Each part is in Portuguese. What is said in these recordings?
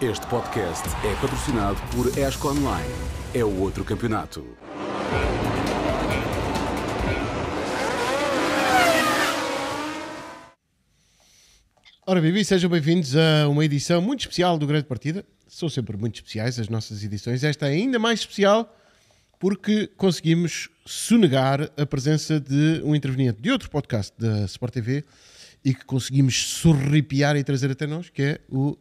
Este podcast é patrocinado por ESCO Online. É o outro campeonato. Ora, Bibi, sejam bem-vindos a uma edição muito especial do Grande Partida. São sempre muito especiais as nossas edições. Esta é ainda mais especial porque conseguimos sonegar a presença de um interveniente de outro podcast da Sport TV e que conseguimos sorripiar e trazer até nós, que é o uh,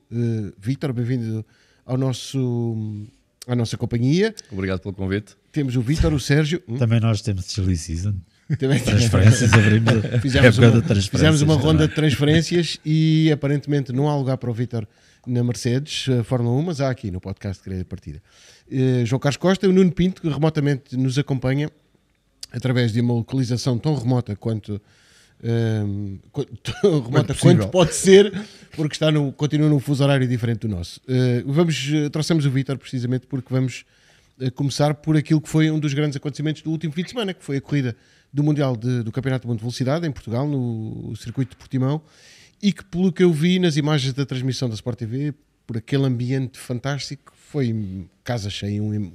Vítor. Bem-vindo ao nosso, à nossa companhia. Obrigado pelo convite. Temos o Vítor, o Sérgio. Hum? Também nós temos Silly Season. Também transferências, abrimos fizemos, uma, transferências, fizemos uma ronda é? de transferências e aparentemente não há lugar para o Vítor na Mercedes, eh, Fórmula 1, mas há aqui no podcast de é Partida. Uh, João Carlos Costa e o Nuno Pinto, que remotamente nos acompanha através de uma localização tão remota quanto um, remota quanto pode ser, porque está no, continua num fuso horário diferente do nosso. Uh, vamos, ah, trouxemos o Vitor precisamente porque vamos ah, começar por aquilo que foi um dos grandes acontecimentos do último fim de semana, que foi a corrida do Mundial de, do Campeonato de Mundo de Velocidade em Portugal, no circuito de Portimão, e que, pelo que eu vi nas imagens da transmissão da Sport TV, por aquele ambiente fantástico, foi casa cheia, um,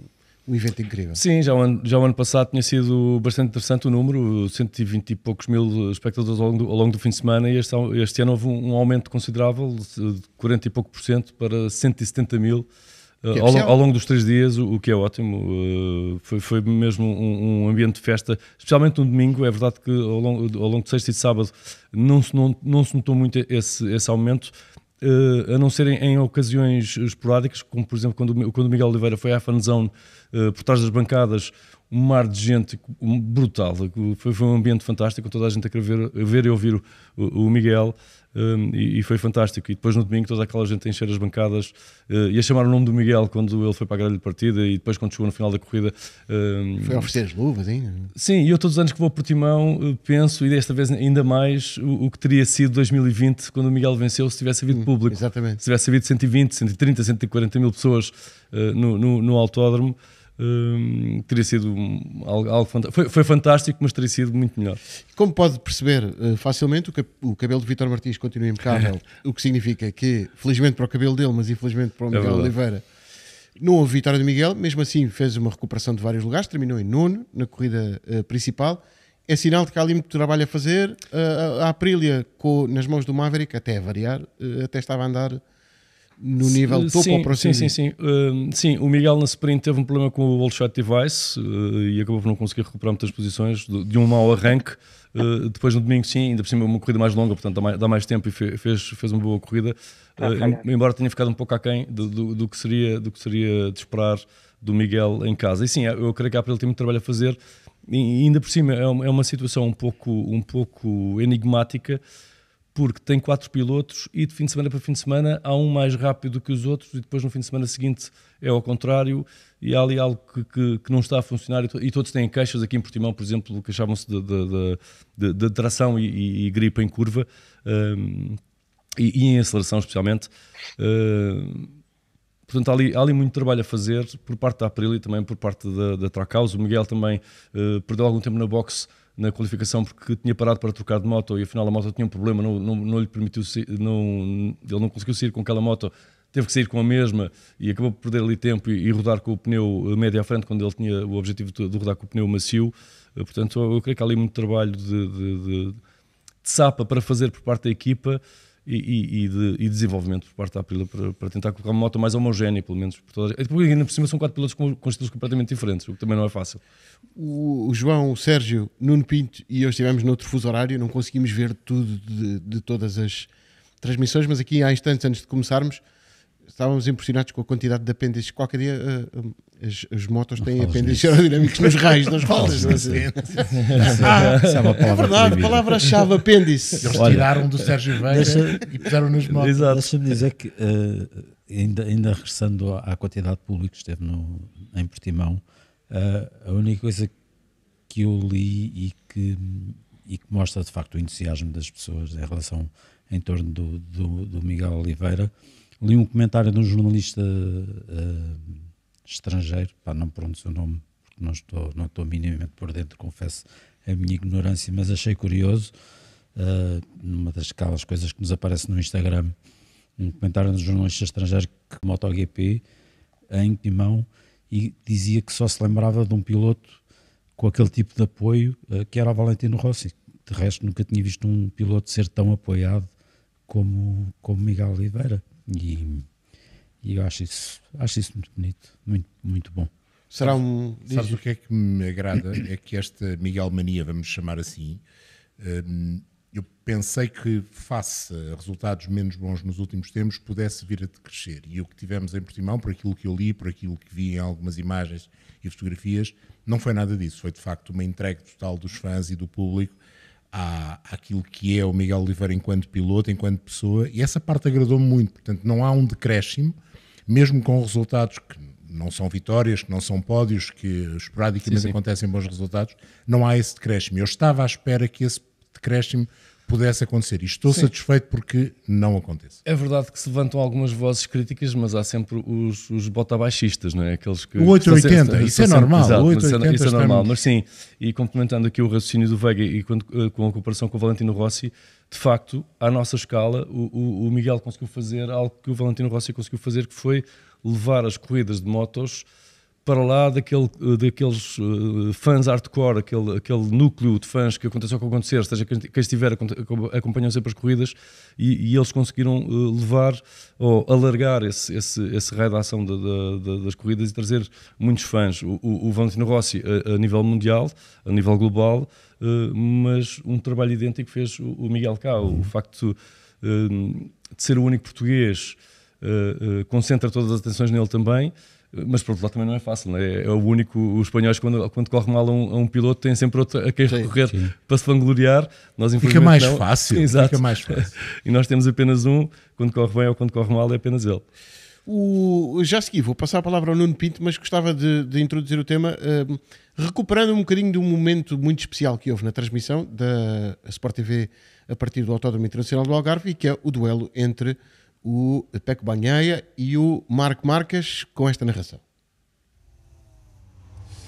um evento incrível. Sim, já o, ano, já o ano passado tinha sido bastante interessante o número, 120 e poucos mil espectadores ao longo do, ao longo do fim de semana, e este, este ano houve um, um, aumento considerável, de 40 e pouco por cento, para 170 mil. É eh, ao, ao, longo dos três dias, o, o que é ótimo, uh, foi, foi, mesmo um, um, ambiente de festa, especialmente no um domingo. É verdade que ao longo, ao longo de sexta e de sábado não se, não, não se notou muito esse, esse aumento, Uh, a não serem em, ocasiões esporádicas, como por exemplo quando, quando o Miguel Oliveira foi à fanzone uh, eh, por trás das bancadas, um mar de gente brutal, foi, foi, um ambiente fantástico, toda a gente a querer ver, ver e ouvir o, o Miguel. Hum, e, e, foi fantástico. E depois no domingo toda aquela gente a encher as bancadas uh, e a chamar o nome do Miguel quando ele foi para a grelha de partida e depois quando chegou no final da corrida. Um, foi oferecer as luvas ainda? Sim, e eu todos os anos que vou a Timão eh, penso, e desta vez ainda mais, o, o, que teria sido 2020 quando o Miguel venceu se tivesse havido hum, público. Hum, exatamente. Se tivesse havido 120, 130, 140 mil pessoas uh, no, no, no autódromo. Hum, teria sido algo, algo fantástico. Foi, foi, fantástico, mas teria sido muito melhor. Como pode perceber eh, facilmente, o, cabelo de Vitor Martins continua impecável, o que significa que, felizmente para o cabelo dele, mas infelizmente para o é Miguel é Oliveira, não houve vitória de Miguel, mesmo assim fez uma recuperação de vários lugares, terminou em nono na corrida uh, principal. É sinal de que há ali muito trabalho a fazer. Uh, a, Aprilia, com, nas mãos do Maverick, até a variar, uh, até estava a andar no nível topo ou próximo? Sim, sim, sim. Uh, sim, o Miguel na sprint teve um problema com o Allshot Device uh, e acabou por não conseguir recuperar muitas posições de, de um mau arranque. Uh, depois no domingo, sim, ainda por cima uma corrida mais longa, portanto dá mais, dá mais tempo e fe, fez, fez uma boa corrida. Eh, embora tenha ficado um pouco aquém do, do, do, que, seria, do que seria de esperar do Miguel em casa. E sim, é, eu creio que a pelo tem muito trabalho a fazer. E ainda por cima é uma, é uma situação um pouco, um pouco enigmática porque tem quatro pilotos e de fim de semana para fim de semana há um mais rápido que os outros e depois no fim de semana seguinte é ao contrário e há ali algo que, que, que não está a funcionar e, to e, todos têm queixas aqui em Portimão, por exemplo, achavam se de, de, de, de, tração e, e, e, gripe em curva um, e, em aceleração especialmente. Um, Portanto, há ali, há ali, muito trabalho a fazer por parte da April e também por parte da, da O Miguel também uh, perdeu algum tempo na boxe na qualificação porque tinha parado para trocar de moto e afinal a moto tinha um problema, não, não, não lhe permitiu, não, ele não conseguiu sair com aquela moto, teve que sair com a mesma e acabou por perder ali tempo e, e rodar com o pneu eh, médio à frente quando ele tinha o objetivo de, de rodar com o pneu macio. Eh, portanto, eu, creio que há ali muito trabalho de, de, de de sapa para fazer por parte da equipa e, e, de, e, desenvolvimento por parte da Aprila para, para, tentar colocar uma moto mais homogénea, pelo menos. Por toda... Porque ainda por cima são quatro pilotos com, com, estilos completamente diferentes, o que também não é fácil. O, o João, o Sérgio, Nuno Pinto e eu estivemos noutro fuso horário, não conseguimos ver tudo de, de todas as transmissões, mas aqui há instantes antes de começarmos estávamos impressionados com a quantidade de apêndices. Qualquer dia uh, as, as, motos têm apêndices aerodinâmicos nos raios das rodas. ah, é, é verdade, palavra-chave apêndice. Eles tiraram do Sérgio Veiga e puseram nas motos. Deixa-me dizer que, uh, ainda, ainda regressando à quantidade de público que esteve no, em Portimão, uh, a única coisa que eu li e que, e que mostra de facto o entusiasmo das pessoas em relação em torno do, do, do Miguel Oliveira li um comentário de um jornalista uh, estrangeiro, pá, não pronto o nome, porque não estou, não estou minimamente por dentro, confesso a minha ignorância, mas achei curioso, uh, numa das aquelas coisas que nos aparece no Instagram, um comentário de um jornalista estrangeiro que MotoGP em Timão e dizia que só se lembrava de um piloto com aquele tipo de apoio uh, que era o Valentino Rossi. De resto, nunca tinha visto um piloto ser tão apoiado como, como Miguel Oliveira. E, e eu acho isso, acho isso muito bonito, muito, muito bom. Será um. Sabes o que é que me agrada? É que esta Miguel Mania, vamos chamar assim, hum, eu pensei que, face a resultados menos bons nos últimos tempos, pudesse vir a decrescer. E o que tivemos em Portimão, por aquilo que eu li, por aquilo que vi em algumas imagens e fotografias, não foi nada disso. Foi de facto uma entrega total dos fãs e do público à, àquilo que é o Miguel Oliveira enquanto piloto, enquanto pessoa, e essa parte agradou-me muito. Portanto, não há um decréscimo, mesmo com resultados que não são vitórias, que não são pódios, que esporadicamente sim, sim. acontecem bons resultados, não há esse decréscimo. Eu estava à espera que esse decréscimo pudesse acontecer. E estou Sim. satisfeito porque não acontece. É verdade que se levantam algumas vozes críticas, mas há sempre os, os botabaixistas, não é? Aqueles que, o 880, que isso, é normal, exato, 880 isso é normal. isso é normal, mas sim, e complementando aqui o raciocínio do Veiga e quando, com a comparação com o Valentino Rossi, de facto, à nossa escala, o, o, o Miguel conseguiu fazer algo que o Valentino Rossi conseguiu fazer, que foi levar as corridas de motos para lá daquele, daqueles eh, fãs hardcore, aquele, aquele núcleo de fãs que aconteceu o que acontecer, seja quem estiver acompanhando sempre as corridas e, e, eles conseguiram eh, levar ou alargar esse, esse, esse raio de ação das corridas e trazer muitos fãs. O, o, o Valentino Rossi a, a, nível mundial, a nível global, eh, mas um trabalho idêntico fez o, Miguel Cá, o facto de, de ser o único português concentra todas as atenções nele também mas por outro lado também não é fácil, não é? é? o único, os espanhóis quando, quando corre mal a um, a um piloto têm sempre outro a quem recorrer sim. para se vangloriar, nós Fica mais não. fácil, Exato. fica mais fácil. e nós temos apenas um, quando corre bem ou quando corre mal é apenas ele. O, já segui, vou passar a palavra ao Nuno Pinto, mas gostava de, de introduzir o tema, uh, recuperando um bocadinho de um momento muito especial que houve na transmissão da Sport TV a partir do Autódromo Internacional do Algarve, e que é o duelo entre o Peco Banhaia e o Marco Marques com esta narração.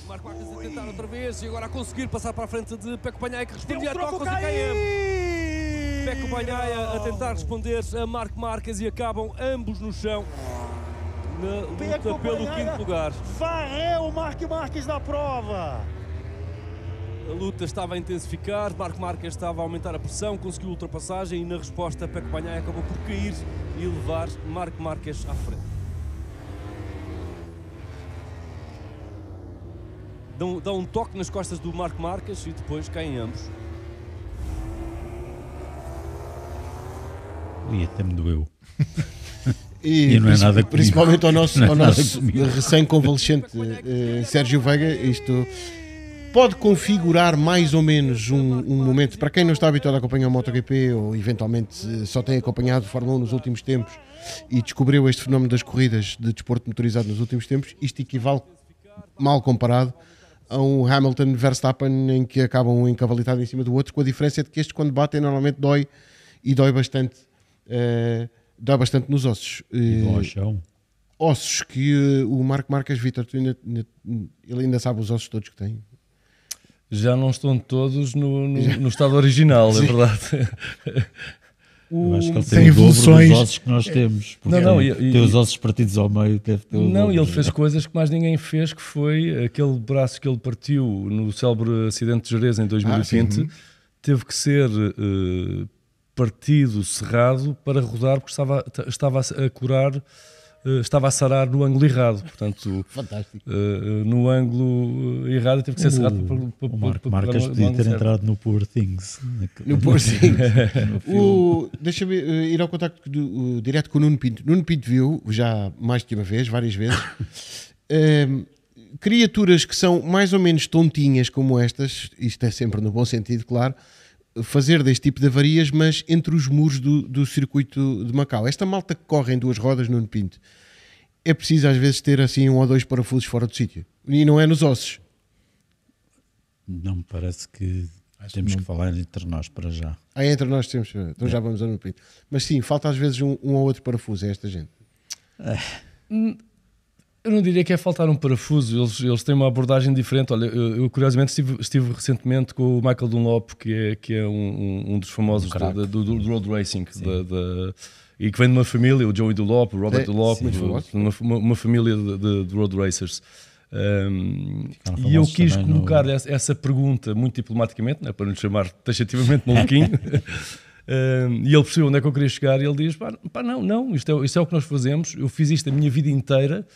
Marco Marques a tentar outra vez e agora a conseguir passar para a frente de Peco Banhaia que respondia a toca do KM. Peco Banhaia a tentar responder a Marco Marques e acabam ambos no chão na luta pelo quinto lugar. Varreu o Marco Marques da prova a luta estava a intensificar, Marco Marques estava a aumentar a pressão, conseguiu a ultrapassagem e na resposta Peco Banhaia acabou por cair e levar Marco Marques à frente. Dá um toque nas costas do Marco Marques e depois caem ambos. E até me doeu. E, e, não é nada comigo. Principalmente ao nosso, é nosso recém-convalescente eh, Sérgio Veiga, isto pode configurar mais ou menos um, um, momento, para quem não está habituado a acompanhar a MotoGP ou eventualmente eh, só tem acompanhado Fórmula 1 nos últimos tempos e descobriu este fenómeno das corridas de desporto motorizado nos últimos tempos, isto equivale, mal comparado, a um Hamilton Verstappen em que acabam um encavalitado em cima do outro, com a diferença de que estes quando batem normalmente dói e dói bastante, uh, dói bastante nos ossos. E uh, chão. Ossos que uh, o Marco Marques Vitor, ainda, ainda, ele ainda sabe os ossos todos que tem já não estão todos no, no, no estado original, é verdade. sem Eu acho que ele tem, evoluções. ossos que nós temos. Não, não, e, tem os ossos partidos ao meio. Deve ter não, e ele fez coisas que mais ninguém fez, que foi aquele braço que ele partiu no célebre acidente de Jerez em 2020, ah, uhum. teve que ser uh, partido, cerrado, para rodar, porque estava, estava a curar eh, estava a sarar no ângulo errado. Portanto, eh, eh, no ângulo errado teve que ser cerrado para, para, Mar para, Marcas podia ter entrado no Poor Things. Né? No Poor Things. Deixa-me ir ao contacto do, direto com o Nuno Pinto. Nuno Pinto viu já mais de uma vez, várias vezes. Ehm, criaturas que são mais ou menos tontinhas como estas, isto é sempre no bom sentido, claro, fazer deste tipo de avarias, mas entre os muros do, do circuito de Macau. Esta malta que corre em duas rodas, Nuno Pinto, é preciso às vezes ter assim um ou dois parafusos fora do sítio. E não é nos ossos. Não me parece que Acho temos que, que, falar entre nós para já. Ah, entre nós temos. Então é. já vamos a Nuno Pinto. Mas sim, falta às vezes um, um ou outro parafuso a é esta gente. É. Hum, eu não diria que é faltar um parafuso, eles, eles têm uma abordagem diferente. Olha, eu, eu curiosamente estive, estive, recentemente com o Michael Dunlop, que é, que é um, um dos famosos um do, do, road racing, da, da, e que vem de uma família, o Joey Dunlop, o Robert é, Dunlop, sim, uma, uma, uma, família de, de, de road racers. Um, e eu quis colocar no... essa pergunta muito diplomaticamente, né, para não chamar taxativamente maluquinho. um, e ele percebeu onde é que eu queria chegar e ele diz: pá, pá não, não, isto é, isto é o que nós fazemos. Eu fiz isto a minha vida inteira.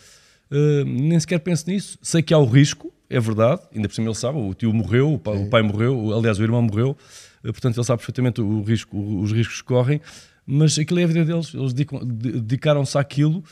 Eh, nem sequer penso nisso. Sei que há o risco, é verdade, ainda por cima ele sabe, o tio morreu, o pai, o pai morreu, aliás, o irmão morreu, eh, portanto ele sabe perfeitamente o risco, os riscos que correm, mas aquilo é a vida deles, eles dedicaram-se àquilo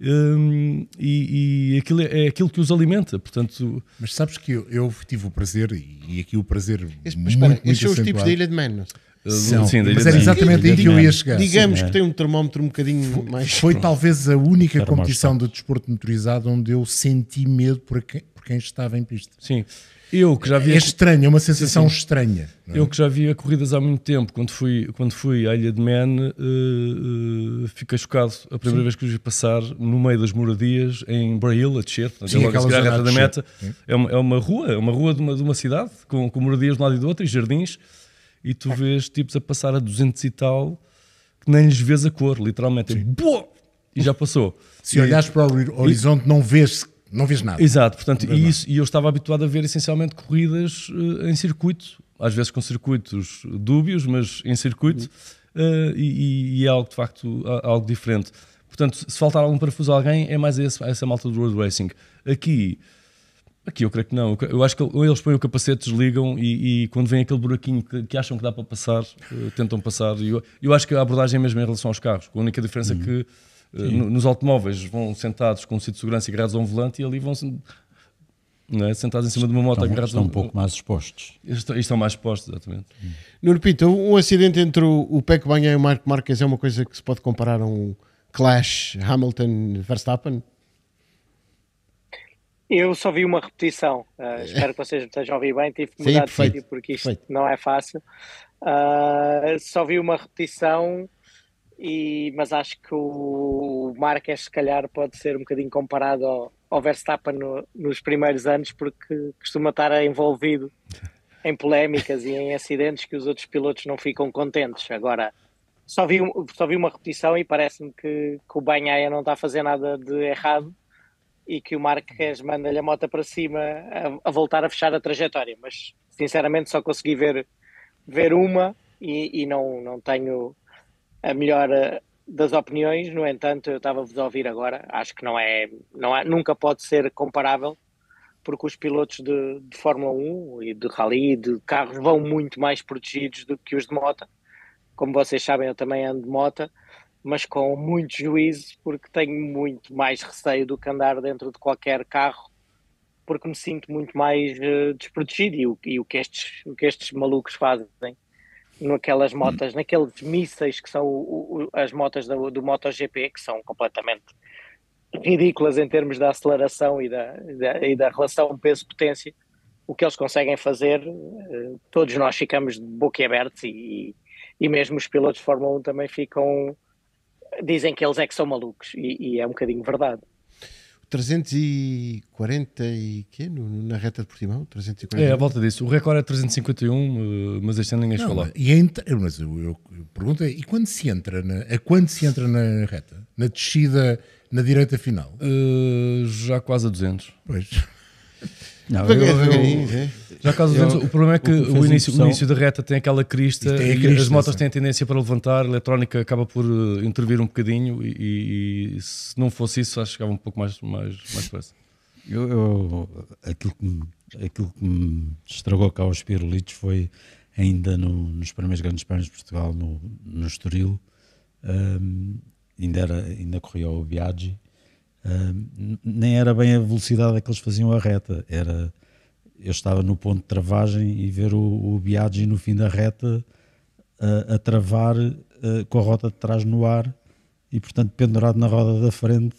um, ehm, e, e, aquilo é, é, aquilo que os alimenta, portanto... Mas sabes que eu, eu tive o prazer, e aqui o prazer mas muito, espera, muito são os tipos da Ilha de Man, são, sim, mas era exatamente aí que eu ia chegar. Digamos sim, que é. tem um termómetro um bocadinho foi, mais. Foi pronto. talvez a única competição de desporto motorizado onde eu senti medo por quem, por quem estava em pista. Sim. Eu que já vi. É estranho, é uma sensação estranha. É? Eu que já via corridas há muito tempo, quando fui, quando fui à Ilha de Man, uh, uh, fiquei chocado a primeira sim. vez que os vi passar no meio das moradias, em Brail, a descer, portanto, sim, é logo a da meta. É uma, é uma rua, é uma rua de uma, de uma cidade, com, com moradias de um lado e do outro e jardins e tu é. vês tipos a passar a 200 e tal que nem lhes vês a cor, literalmente. É Sim. E já passou. Se e, olhares para o horizonte, e, não vês não vês nada. Exato, portanto, e, isso, e eu estava habituado a ver essencialmente corridas uh, em circuito, às vezes com circuitos dúbios, mas em circuito, uh, e, e, é algo de facto algo diferente. Portanto, se faltar algum parafuso a alguém, é mais esse, essa malta do road racing. Aqui, Aqui eu creio que não. Eu acho que ou eles põem o capacete, desligam e, e quando vem aquele buraquinho que, que, acham que dá para passar, eh, tentam passar. E eu, eu, acho que a abordagem é mesmo em relação aos carros. A única diferença uhum. é que uh, no, nos automóveis vão sentados com um sítio de segurança e agarrados a um volante e ali vão é? sentados em cima de uma moto estão, estão um pouco mais expostos. Estão, estão mais expostos, exatamente. Hum. Nuno Pinto, um acidente entre o, o Peco Banha e o Marco Marques é uma coisa que se pode comparar a um clash Hamilton-Verstappen? Eu só vi uma repetição. Uh, espero que vocês me estejam a ouvir bem. Tive que mudar Sim, perfeito, de vídeo porque isto perfeito. não é fácil. Uh, só vi uma repetição, e, mas acho que o Marques, é, se calhar, pode ser um bocadinho comparado ao, ao Verstappen no, nos primeiros anos, porque costuma estar envolvido em polémicas e em acidentes que os outros pilotos não ficam contentes. Agora, só vi, só vi uma repetição e parece-me que, que o Banhaia não está a fazer nada de errado e que o Marques manda-lhe a moto para cima a, a, voltar a fechar a trajetória. Mas sinceramente só consegui ver, ver uma e, e não, não tenho a melhor eh, das opiniões. No entanto, eu estava-vos a ouvir agora. Acho que não é, não é, nunca pode ser comparável porque os pilotos de, de Fórmula 1 e de rally e de carros vão muito mais protegidos do que os de moto. Como vocês sabem, eu também ando de moto mas com muito juízo, porque tenho muito mais receio do que andar dentro de qualquer carro, porque me sinto muito mais uh, desprotegido e, o, e o, que estes, o que estes malucos fazem naquelas uhum. motas, hum. naqueles mísseis que são o, o, as motas do, do MotoGP, que são completamente ridículas em termos da aceleração e da, da, e da relação peso-potência, o que eles conseguem fazer, eh, todos nós ficamos de boquiabertos e, e mesmo os pilotos de Fórmula 1 também ficam dizem que eles é que são malucos e, e é um bocadinho verdade. 340 e quê? na reta de Portimão? 340. É, a volta disso. O recorde é 351, eh, mas este ano ninguém chegou lá. E entra, mas eu, eu, eu pergunto e quando se entra na, a quando se entra na reta? Na descida, na direita final? Uh, já quase a 200. Pois. Não, eu, eu, já caso eu, o problema é que o, o início, o início da reta tem aquela crista, tem crista e as motas têm a tendência para levantar, a eletrónica acaba por uh, intervir um bocadinho e, e, se não fosse isso acho que chegava um pouco mais, mais, mais depressa. Eu, eu, aquilo, que me, aquilo que me estragou cá aos pirulitos foi ainda no, nos primeiros grandes prémios de Portugal, no, no Estoril, um, ainda, era, ainda corria o Viaggi nem era bem a velocidade a que eles faziam a reta, era eu estava no ponto de travagem e ver o, o Biaggi no fim da reta a travar eh, com a roda de trás no ar e portanto pendurado na roda da frente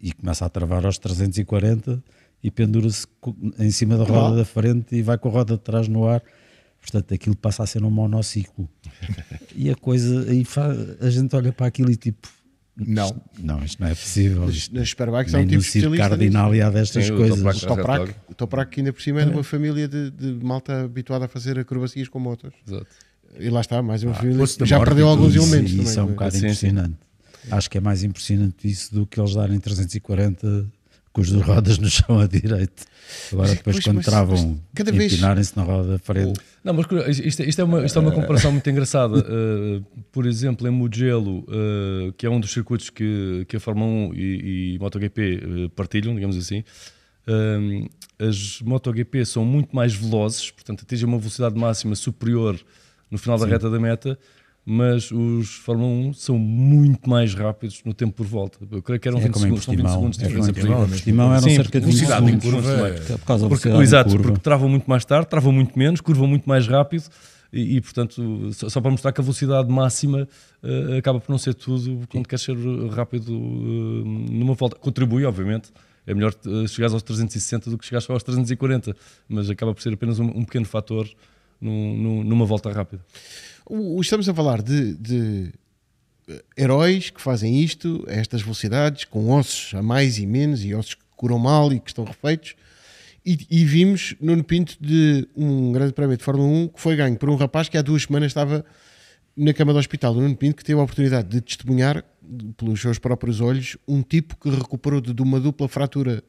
e começa a travar aos 340 e pendura-se em cima da roda da frente e vai com a roda de trás no ar portanto aquilo passa a ser um monociclo e a coisa, a gente olha para aquilo e tipo não. Não, isto não é possível. Mas nas Sparbax há um tipo de especialista. Cardinal e há destas Sim, coisas. O Toprak, ainda por cima é de uma é. família de, de, malta habituada a fazer acrobacias com motos. Exato. E lá está, mais uma ah, família que já perdeu alguns elementos. Isso também, é um bocado é? impressionante. Acho que é mais impressionante isso do que eles darem 340 com as duas rodas no chão a direito. Agora, depois, pois, quando mas, travam, empinarem-se na roda à frente. Não, mas isto, isto, é uma, isto é uma é. comparação muito engraçada. Uh, por exemplo, em Mugello, uh, que é um dos circuitos que, que a Fórmula 1 e, e MotoGP eh, partilham, digamos assim, as MotoGP são muito mais velozes, portanto, atingem uma velocidade máxima superior no final Sim. da reta da meta mas os Fórmula 1 são muito mais rápidos no tempo por volta. Eu creio que eram é 20, segundos, são 20 segundos de é diferença. É Estimão eram Sim, cerca de 20 segundos. Curva, é. por causa porque, velocidade exato, curva. porque travam muito mais tarde, travam muito menos, curvam muito mais rápido e, e portanto, só, só, para mostrar que a velocidade máxima uh, acaba por não ser tudo quando queres ser rápido uh, numa volta. Contribui, obviamente, é melhor eh, chegares aos 360 do que chegares só aos 340, mas acaba por ser apenas um, um pequeno fator num, numa volta rápida estamos a falar de, de eh, heróis que fazem isto, a estas velocidades, com ossos a mais e menos, e ossos que curam mal e que estão refeitos. E, e, vimos Nuno Pinto de um grande prémio de Fórmula 1 que foi ganho por um rapaz que há duas semanas estava na cama do hospital. Nuno Pinto que teve a oportunidade de testemunhar, pelos seus próprios olhos, um tipo que recuperou de, de uma dupla fratura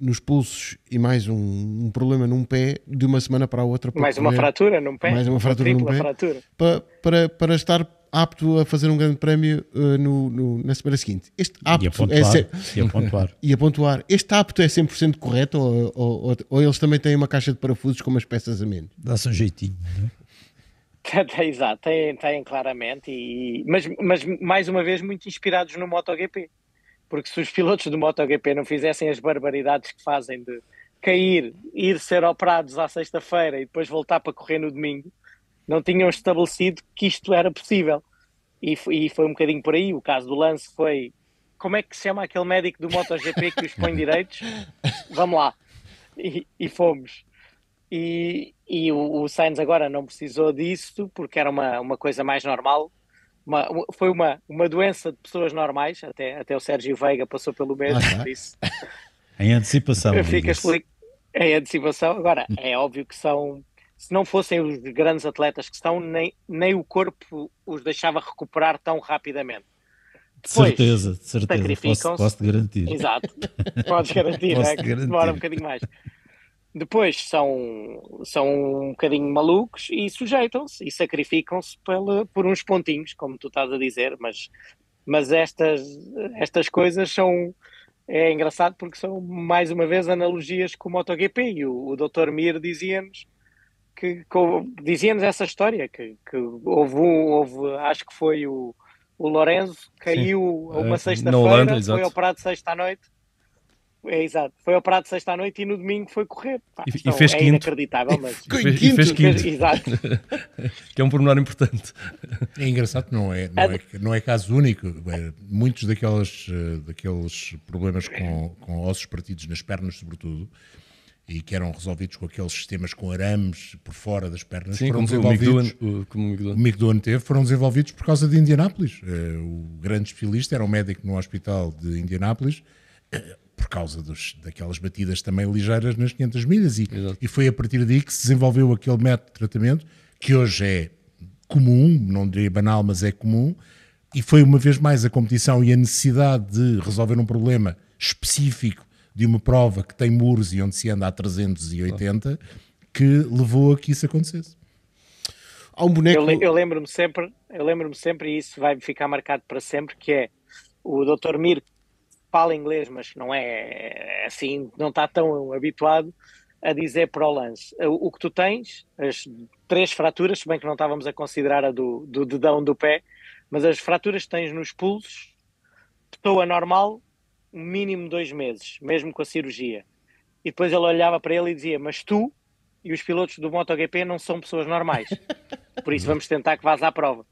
nos pulsos e mais um, um, problema num pé de uma semana para a outra. Para mais uma fratura num pé. Mais uma, fratura num pé. Fratura. Para, para, para estar apto a fazer um grande prémio uh, no, no, na semana seguinte. Este apto é e a pontuar, é e, a pontuar. e a pontuar. Este apto é 100% correto ou, ou, ou, ou, eles também têm uma caixa de parafusos com umas peças a menos? Dá-se um jeitinho, não é? Exato, têm, têm claramente, e, mas, mas mais uma vez muito inspirados no MotoGP porque se os pilotos do MotoGP não fizessem as barbaridades que fazem de cair, ir ser operados à sexta-feira e depois voltar para correr no domingo, não tinham estabelecido que isto era possível. E, e foi um bocadinho por aí. O caso do lance foi. Como é que se chama aquele médico do MotoGP que os põe direitos? Vamos lá. E, e fomos. E, e o, o Sainz agora não precisou disso, porque era uma, uma coisa mais normal uma, foi uma, uma doença de pessoas normais, até, até o Sérgio Veiga passou pelo mesmo, ah, disse. em antecipação. Fica em antecipação. Agora, é óbvio que são, se não fossem os grandes atletas que estão, nem, nem o corpo os deixava recuperar tão rapidamente. Depois, de certeza, de certeza. Sacrificam-se. Posso, posso, te garantir. Exato. Podes garantir, posso é, que garantir. demora um bocadinho mais. Depois são, são um bocadinho malucos e sujeitam-se e sacrificam-se por uns pontinhos, como tu estás a dizer, mas, mas estas, estas coisas são. É engraçado porque são, mais uma vez, analogias com o MotoGP. E o, o Dr. Mir dizia-nos que, que dizia-nos essa história, que, que houve, um, houve, acho que foi o, o Lorenzo, caiu Sim. uma é, sexta-feira, foi ao Prado sexta à noite é exato. Foi ao prato sexta à noite e no domingo foi correr. Pá, e, então, e, fez é quinto. inacreditável, mas. E fez, e fez quinto. Exato. que é um pormenor importante. É engraçado, não é, não é, é não é caso único. É, muitos daquelas, eh, daqueles problemas com, com ossos partidos nas pernas, sobretudo, e que eram resolvidos com aqueles sistemas com arames por fora das pernas. Sim, foram como, desenvolvidos, o McDoan, o, McDoan. teve, foram desenvolvidos por causa de Indianápolis. Eh, o grande desfilista era um médico no hospital de Indianápolis. Eh, por causa dos, daquelas batidas também ligeiras nas 500 milhas e, e, foi a partir daí que se desenvolveu aquele método de tratamento que hoje é comum, não diria banal, mas é comum e foi uma vez mais a competição e a necessidade de resolver um problema específico de uma prova que tem muros e onde se anda a 380 que levou a que isso acontecesse. Há um boneco... Eu, eu lembro-me sempre, eu lembro-me sempre e isso vai ficar marcado para sempre que é o Dr. Mir fala inglês, mas não é, é assim, não está tão habituado a dizer para o lance. O que tu tens, as três fraturas, se bem que não estávamos a considerar a do, do dedão do pé, mas as fraturas que tens nos pulsos, a normal, mínimo dois meses, mesmo com a cirurgia. E depois ele olhava para ele e dizia: Mas tu e os pilotos do MotoGP não são pessoas normais, por isso vamos tentar que vás à prova.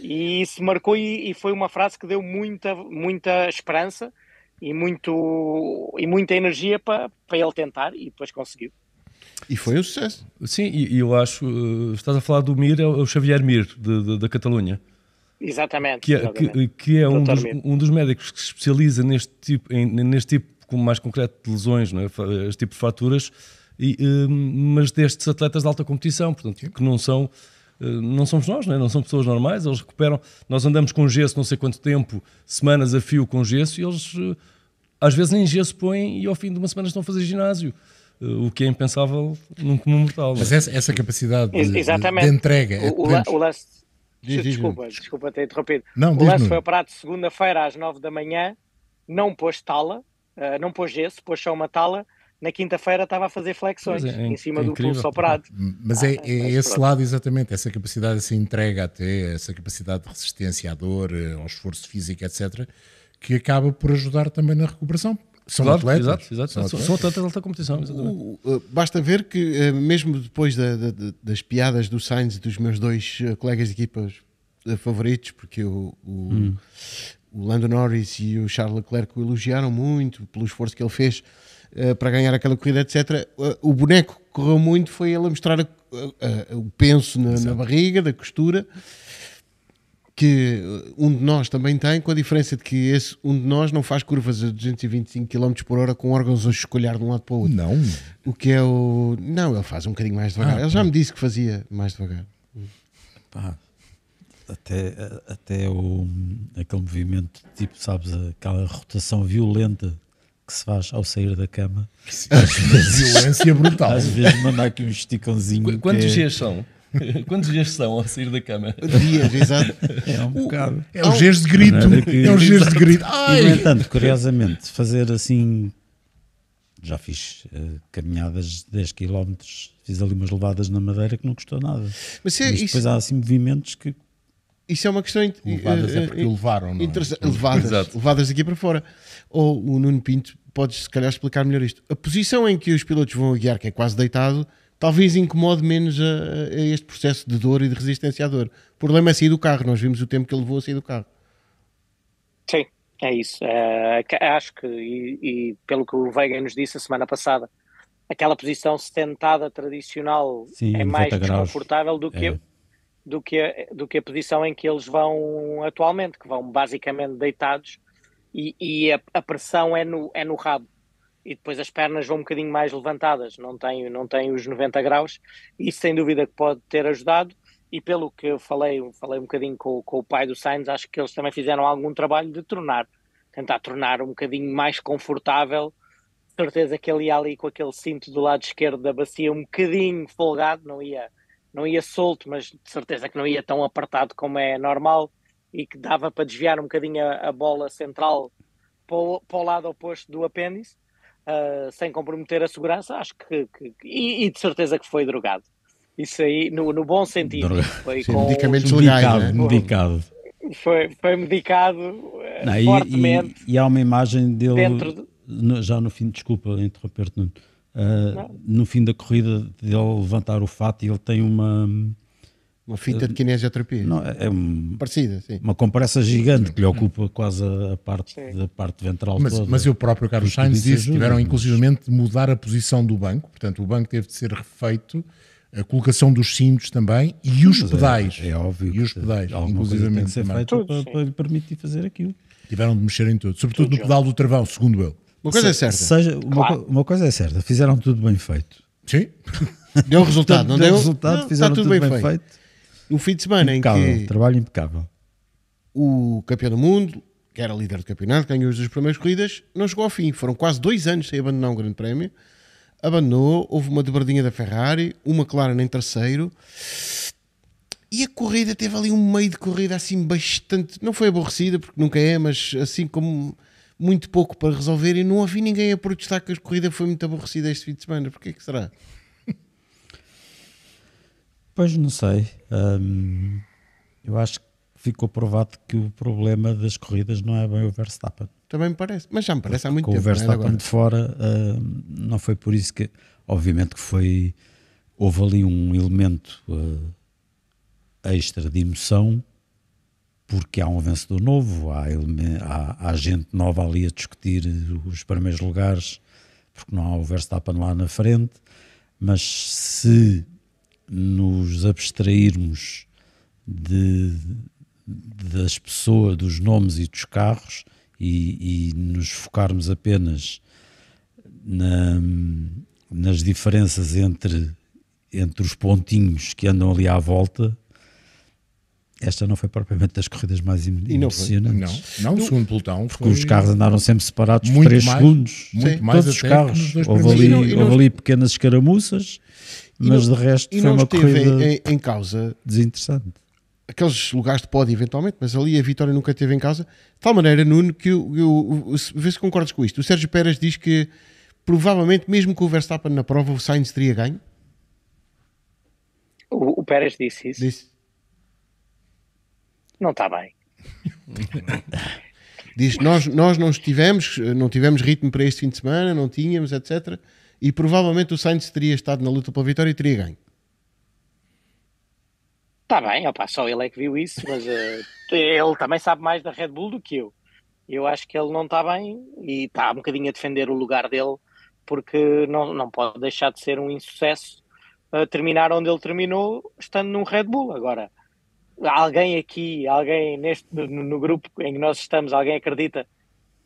E isso marcou e, e, foi uma frase que deu muita, muita esperança e, muito, e muita energia para, para ele tentar e depois conseguiu. E foi um sucesso. Sim, e eu acho, eh, estás a falar do Mir, é, é o Xavier Mir, de, de, da Catalunha. Exatamente. Que é, exatamente. Que, que é um, dos, um, dos, médicos que se especializa neste tipo, em, neste tipo mais concreto de lesões, não é? este tipo de fraturas, e, eh, mas destes atletas de alta competição, portanto, que não são eh, não somos nós, não, é? não são pessoas normais, eles recuperam. Nós andamos com gesso não sei quanto tempo, semanas a fio com gesso, e eles eh, às vezes nem gesso põem e ao fim de uma semana estão a fazer ginásio. Eh, o que é impensável num comum mortal. Né? Mas essa, essa capacidade de, de, entrega. É o, o, lance, diz, desculpa, diz, desculpa ter interrompido. Não, o lance foi operado segunda-feira às 9 da manhã, não pôs tala, não pôs gesso, pôs só uma tala na quinta-feira estava a fazer flexões é, é, em cima é do pulso operado. Mas é, esse pronto. lado exatamente, essa capacidade de se entrega até, essa capacidade de resistência à dor, eh, ao esforço físico, etc., que acaba por ajudar também na recuperação. São claro, atletas. Exato, exato. São, atletas. são atletas de alta competição. O, eh, basta ver que, eh, mesmo depois da, da, das piadas do Sainz e dos meus dois colegas de equipas favoritos, porque o, o hum. Lando Norris e o Charles Leclerc o elogiaram muito pelo esforço que ele fez eh, para ganhar aquela corrida, etc. Eh, o boneco que correu muito foi ele a mostrar o penso na, na, barriga, da costura, que eh, um de nós também tem, com a diferença de que esse um de nós não faz curvas a 225 km por hora com órgãos a escolher de um lado para o outro. Não. O que é o. Não, ele faz um bocadinho mais devagar. Ah, ele já me disse que fazia mais devagar. Pá até, até o, aquele movimento, tipo, sabes, aquela rotação violenta que se faz ao sair da cama. vezes, violência brutal. Às vezes manda aqui um esticãozinho. Quantos é... dias são? Quantos dias são ao sair da cama? Dias, exato. É um bocado. É o gesto de grito. É que... É o gesto de grito. Ai. E, no entanto, curiosamente, fazer assim. Já fiz uh, caminhadas 10 km, fiz ali umas levadas na madeira que não custou nada. Mas, é Mas depois isso... há assim movimentos que isso é uma questão levadas é eh, porque levaram, não é? levadas, Exato. levadas daqui para fora. Ou o Nuno Pinto pode se calhar explicar melhor isto. A posição em que os pilotos vão guiar, que é quase deitado, talvez incomode menos a, a este processo de dor e de resistência à dor. O problema é sair do carro, nós vimos o tempo que ele levou a sair do carro. Sim, é isso. Uh, acho que, e, e, pelo que o Veiga nos disse a semana passada, aquela posição sentada tradicional Sim, é mais desconfortável graus. do que é do que a, do que a posição em que eles vão atualmente, que vão basicamente deitados e, e a, a, pressão é no, é no rabo. E depois as pernas vão um bocadinho mais levantadas, não têm não tem os 90 graus. Isso sem dúvida que pode ter ajudado. E pelo que eu falei, falei um bocadinho com, com o pai do Sainz, acho que eles também fizeram algum trabalho de tornar, tentar tornar um bocadinho mais confortável. Certeza que ele ia ali com aquele cinto do lado esquerdo da bacia um bocadinho folgado, não ia não ia solto, mas de certeza que não ia tão apertado como é normal e que dava para desviar um bocadinho a, a bola central para o, para o, lado oposto do apêndice, uh, sem comprometer a segurança, acho que, que e, e, de certeza que foi drogado. Isso aí, no, no bom sentido. Droga. Foi Sim, com medicamentos legais, medicado. Né? medicado. Foi, foi medicado eh, não, fortemente. E, e, e, há uma imagem dele, de... já no fim, desculpa interromper-te, uh, no fim da corrida dele levantar o fato e ele tem uma. Uma fita uh, de kinesioterapia. Não, é, é um, Parecida, sim. Uma compressa gigante que lhe ocupa quase a parte, sim. da parte ventral mas, toda. Mas eu próprio, Carlos Sainz, disse que tiveram inclusivamente de mudar a posição do banco, portanto o banco teve de ser refeito, a colocação dos cintos também e os mas é- pedais. É, é, óbvio. E os pedais, inclusivamente. tem que ser feito para, para lhe permitir fazer aquilo. Tiveram de mexer em tudo, sobretudo tudo, no pedal do travão, segundo ele. Uma coisa é se, é certa. Seja, uma, claro. uma, coisa é certa, fizeram tudo bem feito. Sim. Deu resultado, não deu? resultado, não, tá fizeram tudo, tudo, bem, bem feito. feito. fim de semana impecável, em que. Trabalho impecável. O campeão do mundo, que era líder do campeonato, ganhou as duas primeiras corridas, não chegou ao fim. Foram quase dois anos sem abandonar um grande prémio. Abandonou, houve uma dobradinha da Ferrari, uma Clara em terceiro. E a corrida teve ali um meio de corrida assim bastante. Não foi aborrecida, porque nunca é, mas assim como muito pouco para resolver e não ouvi ninguém a protestar que a corrida foi muito aborrecida este fim de semana. Porquê que será? Pois não sei. Hum, eu acho que ficou provado que o problema das corridas não é bem o Verstappen. Também me parece, mas já me parece há muito com tempo. o é, Verstappen de fora, hum, não foi por isso que, obviamente, que foi houve ali um elemento uh, extra de emoção porque há um vencedor novo, há, há, há, gente nova ali a discutir os primeiros lugares, porque não há o Verstappen lá na frente, mas se nos abstrairmos de, das pessoas, dos nomes e dos carros e, e nos focarmos apenas na, nas diferenças entre, entre os pontinhos que andam ali à volta, esta não foi propriamente das corridas mais impressionantes. Não, não, não, o segundo pelotão. Porque os carros andaram sempre separados por 3 segundos. Muito Sim, mais todos os carros. Houve ali, não, houve ali pequenas escaramuças, mas não, de resto foi uma corrida em, em, causa desinteressante. Aqueles lugares de pódio, eventualmente, mas ali a vitória nunca teve em casa. De tal maneira, Nuno, que eu, eu, eu vê se concordas com isto. O Sérgio Pérez diz que provavelmente, mesmo com o Verstappen na prova, o Sainz teria ganho. O, o Pérez disse isso. Disse não está bem. Diz, nós, nós não estivemos, não tivemos ritmo para este fim de semana, não tínhamos, etc. E provavelmente o Sainz teria estado na luta pela vitória e teria ganho. Está bem, opa, só ele é que viu isso, mas uh, ele também sabe mais da Red Bull do que eu. Eu acho que ele não está bem e está um bocadinho a defender o lugar dele, porque não, não pode deixar de ser um insucesso uh, terminar onde ele terminou, estando num Red Bull. Agora, alguém aqui, alguém neste, no, no grupo em que nós estamos, alguém acredita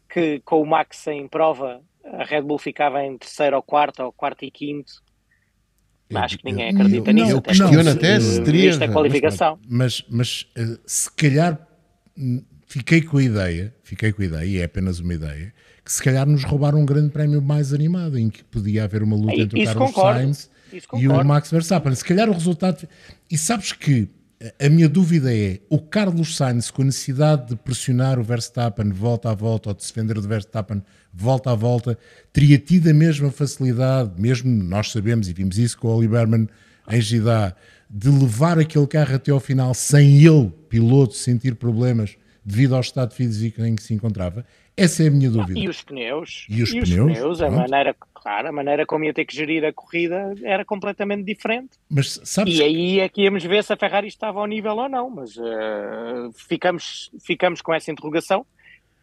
que com o Max em prova a Red Bull ficava em terceiro ou quarto, ou quarto e quinto. Eu, Acho que ninguém acredita eu, nisso. Eu questiono até se teria. É a qualificação. Mas, mas, mas, eh, se calhar hum, fiquei com a ideia, fiquei com a ideia, e é apenas uma ideia, que se calhar nos roubaram um grande prémio mais animado, em que podia haver uma luta entre o Carlos concordo, Sainz e o Max Verstappen. Se calhar o resultado. E sabes que a minha dúvida é: o Carlos Sainz, com a necessidade de pressionar o Verstappen volta a volta, ou de se vender do Verstappen volta a volta, teria tido a mesma facilidade, mesmo nós sabemos e vimos isso com o Oli Berman em Gidá, de levar aquele carro até ao final sem ele, piloto, sentir problemas devido ao estado físico em que se encontrava? Essa é a minha dúvida. E os pneus? E os, e pneus? Os pneus a maneira, claro, a maneira como ia ter que gerir a corrida era completamente diferente. Mas sabes... E aí é que íamos ver se a Ferrari estava ao nível ou não, mas uh, ficamos, ficamos com essa interrogação.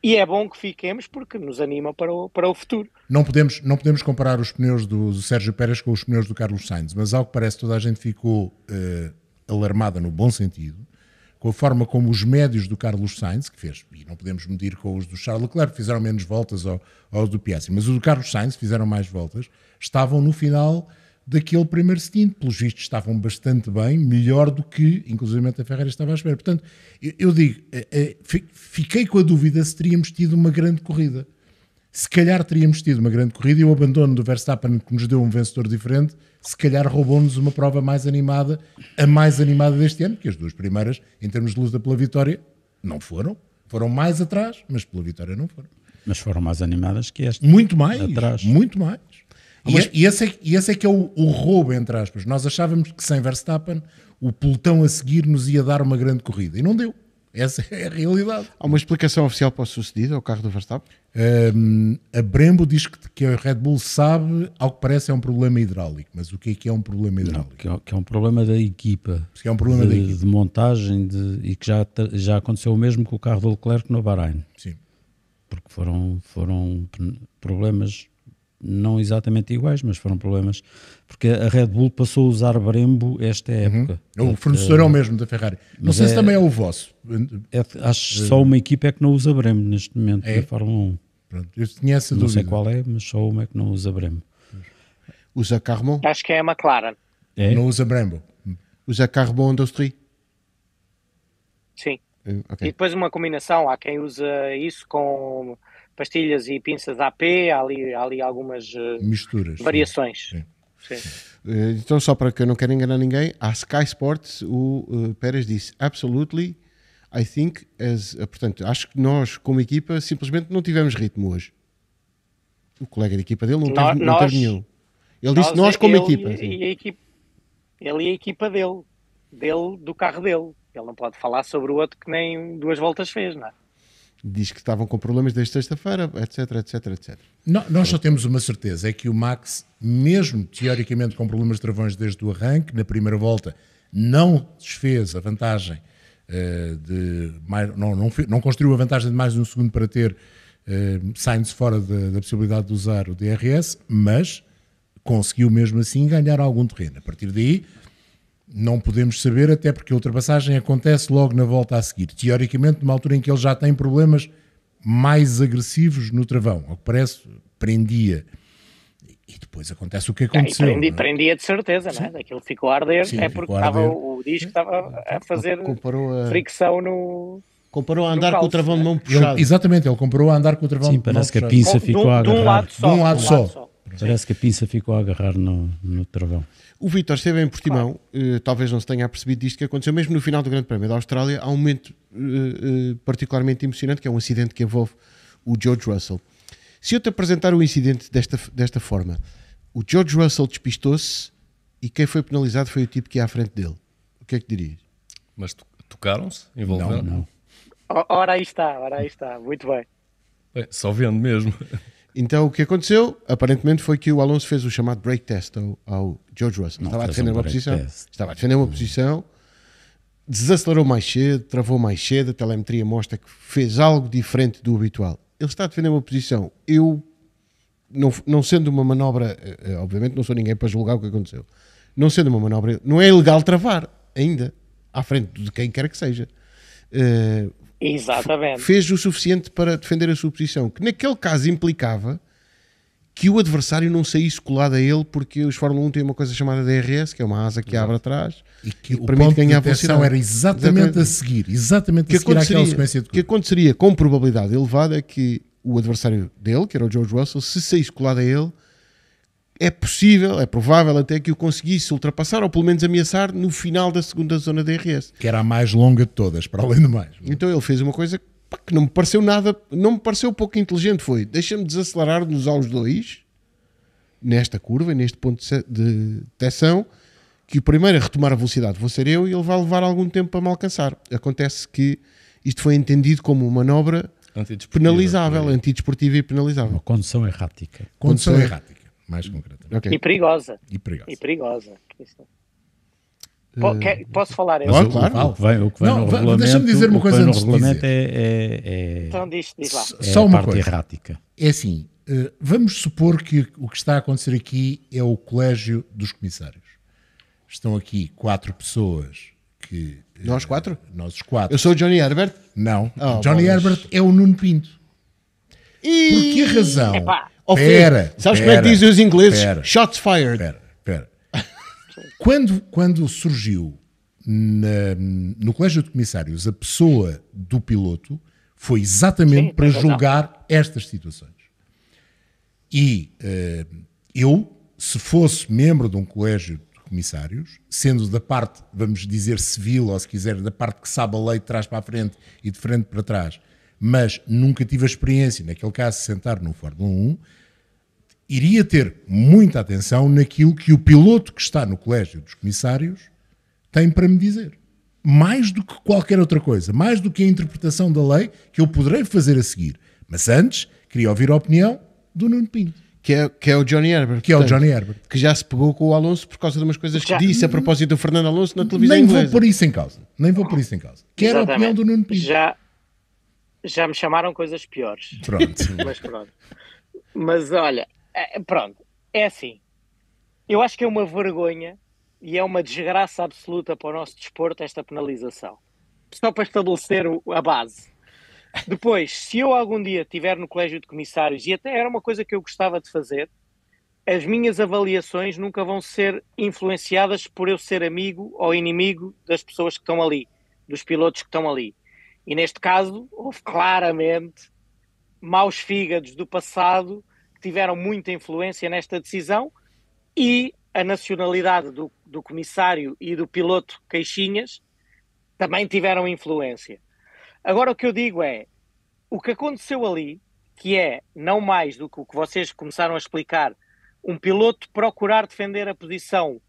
E é bom que fiquemos porque nos anima para o, para o futuro. Não podemos, não podemos comparar os pneus do, do Sérgio Pérez com os pneus do Carlos Sainz, mas ao que parece toda a gente ficou uh, alarmada no bom sentido com a forma como os médios do Carlos Sainz, que fez, e não podemos medir com os do Charles Leclerc, fizeram menos voltas ao, ao do Piastri, mas os do Carlos Sainz fizeram mais voltas, estavam no final daquele primeiro stint. Pelos vistos estavam bastante bem, melhor do que, inclusive, a Ferrari estava à espera. Portanto, eu, eu digo, eh, eh, fiquei com a dúvida se teríamos tido uma grande corrida se calhar teríamos tido uma grande corrida e o abandono do Verstappen, que nos deu um vencedor diferente, se calhar roubou-nos uma prova mais animada, a mais animada deste ano, que as duas primeiras, em termos de luta pela vitória, não foram. Foram mais atrás, mas pela vitória não foram. Mas foram mais animadas que esta. Muito mais, atrás. muito mais. Ah, mas... e, é, e, esse é, e esse é que é o, o roubo, entre aspas. Nós achávamos que sem Verstappen o pelotão a seguir nos ia dar uma grande corrida e não deu. Essa é a realidade. Há uma explicação oficial para o sucedido ao é carro do Verstappen? Um, a Brembo diz que, que a Red Bull sabe, ao que parece é um problema hidráulico, mas o que é que é um problema hidráulico? Não, que, é, que, é, um problema da equipa. Que é um problema de, da equipa. De montagem de, e que já, já aconteceu o mesmo com o carro do Leclerc no Bahrein. Sim. Porque foram, foram problemas não exatamente iguais, mas foram problemas, porque a Red Bull passou a usar Brembo esta uhum. época. Uhum. O fornecedor é o mesmo da Ferrari. Mas não sei é, se também é o vosso. É, acho que só uma equipa é que não usa Brembo neste momento é. da Fórmula 1. Pronto, eu tinha essa não dúvida. sei qual é, mas só uma é que não usa Brembo. Usa Carbon? Acho que é a McLaren. É? Não usa Brembo. Usa Carbon Industrie? Sim. É, okay. E depois uma combinação, há quem usa isso com pastilhas e pinças AP, há ali, há ali algumas eh, Misturas, variações. Sim. Sim. Eh, então, só para que eu não quero enganar ninguém, à Sky Sports o uh, Pérez disse absolutely, I think, as, portanto, acho que nós como equipa simplesmente não tivemos ritmo hoje. O colega de equipa dele não, nós, teve, não nós, teve nenhum. Ele disse nós, nós como ele, equipa, e, e equipa. Ele e a equipa dele, dele, do carro dele. Ele não pode falar sobre o outro que nem duas voltas fez, não é? diz que estavam com problemas desde sexta-feira, etc, etc, etc. Não, nós só temos uma certeza, é que o Max, mesmo teoricamente com problemas de travões desde o arranque, na primeira volta, não desfez a vantagem uh, de... Mais, não, não, não, construiu a vantagem de mais um segundo para ter uh, eh, Sainz fora de, da possibilidade de usar o DRS, mas conseguiu mesmo assim ganhar algum terreno. A partir daí, não podemos saber, até porque a ultrapassagem acontece logo na volta a seguir. Teoricamente, numa altura em que ele já tem problemas mais agressivos no travão, ao que parece, prendia. E depois acontece o que é, aconteceu. É, prendia de certeza, não é? Aquilo ficou a arder, Sim, é porque estava, o disco estava a fazer eh, a... fricção no. Comparou a andar com o travão é? de mão puxado. Ele, exatamente, ele comparou a andar com o travão Sim, de mão puxado. Sim, parece que a pinça ficou de, a agarrar. De um lado só. De um lado só. só. Parece que a pinça ficou a agarrar no, no travão. O Vitor esteve em Portimão, claro. uh, eh, talvez não se tenha percebido disto que aconteceu, mesmo no final do Grande Prémio da Austrália, há um momento uh, uh, particularmente emocionante, que é um acidente que envolve o George Russell. Se eu te apresentar o incidente desta, desta forma, o George Russell despistou-se e quem foi penalizado foi o tipo que ia à frente dele. O que é que dirias? Mas tocaram-se? Envolveram? Não, não. Ora aí está, ora aí está, muito bem. bem só vendo mesmo. Então o que aconteceu, aparentemente, foi que o Alonso fez o chamado break test ao, ao George Russell. Não, estava, a defender um uma posição, estava a defender uma posição, desacelerou mais cedo, travou mais cedo, a telemetria mostra que fez algo diferente do habitual. Ele está a defender uma posição. Eu, não, não sendo uma manobra, eh, eh, obviamente não sou ninguém para julgar o que aconteceu, não sendo uma manobra, não é ilegal travar ainda, à frente de quem quer que seja. Uh, Exatamente. Fez o suficiente para defender a sua posição, que naquele caso implicava que o adversário não saísse colado a ele, porque os Fórmula 1 têm uma coisa chamada DRS, que é uma asa que Exato. abre atrás e que, e o permite ponto ganhar de velocidade. era exatamente, exatamente, a seguir, exatamente que a seguir àquela sequência de O que aconteceria com probabilidade elevada é que o adversário dele, que era o George Russell, se saísse colado a ele, é possível, é provável até que o conseguisse ultrapassar ou pelo menos ameaçar no final da segunda zona DRS. Que era a mais longa de todas, para além do mais. Então ele fez uma coisa que não me pareceu nada, não me pareceu pouco inteligente, foi deixa-me desacelerar-nos aos dois nesta curva, neste ponto de detecção, que o primeiro a retomar a velocidade vou ser eu e ele vai levar algum tempo para me alcançar. Acontece que isto foi entendido como uma manobra antidesportiva, penalizável, é. antidesportiva e penalizável. Uma condição errática. Condição, condução errática mais concretamente. É? Okay. E perigosa. E perigosa. E perigosa. Eh, posso falar? Não, eu? claro. O que vem, o que vem não, no regulamento, deixa-me dizer uma coisa antes regulamento é, é, é, Então diz, diz lá. É Só uma coisa. errática. É assim, eh, vamos supor que o que está a acontecer aqui é o colégio dos comissários. Estão aqui quatro pessoas que... Eh, nós quatro? Nós quatro. Eu sou o Johnny Herbert? Não. Oh, Johnny Herbert é o Nuno Pinto. E... Por que razão... Epá Oh, pera, Sabes pera, como é que dizem os ingleses? Pera, Shots fired. Pera, pera. quando, quando surgiu na, no Colégio de Comissários a pessoa do piloto, foi exatamente Sim, para julgar estas situações. E uh, eu, se fosse membro de um colégio de comissários, sendo da parte, vamos dizer, civil, ou se quiser, da parte que sabe a lei de trás para a frente e de frente para trás, mas nunca tive a experiência, naquele caso, sentar no Fórmula 1, iria ter muita atenção naquilo que o piloto que está no colégio dos comissários tem para me dizer. Mais do que qualquer outra coisa, mais do que a interpretação da lei que eu poderei fazer a seguir. Mas antes, queria ouvir a opinião do Nuno Pinto. Que é, que é, o Johnny Herbert. Que é o Johnny Herbert. Que já se pegou com o Alonso por causa de umas coisas que já, disse a propósito do Fernando Alonso na televisão Nem inglesa. vou pôr isso em causa. Nem vou pôr isso em causa. Quero Exatamente. a opinião do Nuno Pinto. Já, já me chamaram coisas piores. Pronto. Mas pronto. Mas olha, é, é, pronto, é assim. Eu acho que é uma vergonha e é uma desgraça absoluta para o nosso desporto esta penalização. Só para estabelecer a base. Depois, se eu algum dia estiver no colégio de comissários, e até era uma coisa que eu gostava de fazer, as minhas avaliações nunca vão ser influenciadas por eu ser amigo ou inimigo das pessoas que estão ali, dos pilotos que estão ali. E neste caso, houve claramente maus fígados do passado que tiveram muita influência nesta decisão e a nacionalidade do, do comissário e do piloto Caixinhas também tiveram influência. Agora o que eu digo é, o que aconteceu ali, que é não mais do que o que vocês começaram a explicar, um piloto procurar defender a posição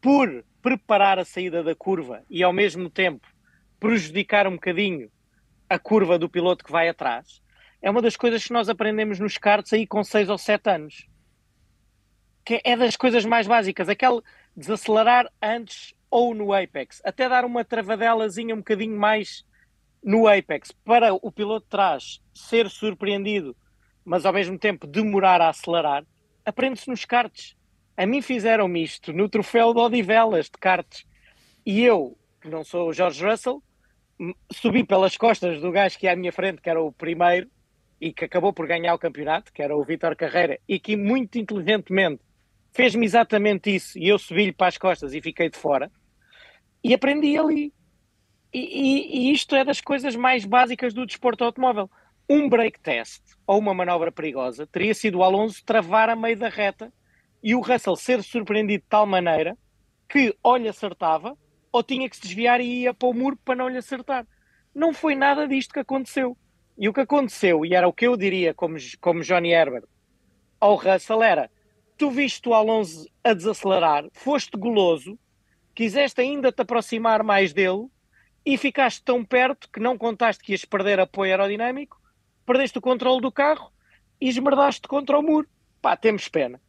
por preparar a saída da curva e ao mesmo tempo prejudicar um bocadinho a curva do piloto que vai atrás, é uma das coisas que nós aprendemos nos karts aí com 6 ou 7 anos. Que é das coisas mais básicas, aquele desacelerar antes ou no apex, até dar uma travadelazinha um bocadinho mais no apex, para o piloto de trás ser surpreendido, mas ao mesmo tempo demorar a acelerar, aprende-se nos karts. A mim fizeram-me isto no troféu de Odivelas de karts. E eu, que não sou o George Russell, subi pelas costas do gajo que é à minha frente, que era o primeiro, e que acabou por ganhar o campeonato, que era o Vitor Carreira, e que muito inteligentemente fez-me exatamente isso, e eu subi-lhe para as costas e fiquei de fora, e aprendi ali. E, e, e isto é das coisas mais básicas do desporto automóvel. Um break test ou uma manobra perigosa teria sido o Alonso travar a meio da reta e o Russell ser surpreendido de tal maneira que ou lhe acertava ou tinha que se desviar e ia para o muro para não lhe acertar. Não foi nada disto que aconteceu. E o que aconteceu, e era o que eu diria como, como Johnny Herbert ao Russell, era tu viste o Alonso a desacelerar, foste goloso, quiseste ainda te aproximar mais dele e ficaste tão perto que não contaste que ias perder apoio aerodinâmico, perdeste o controle do carro e esmerdaste contra o muro. Pá, temos pena.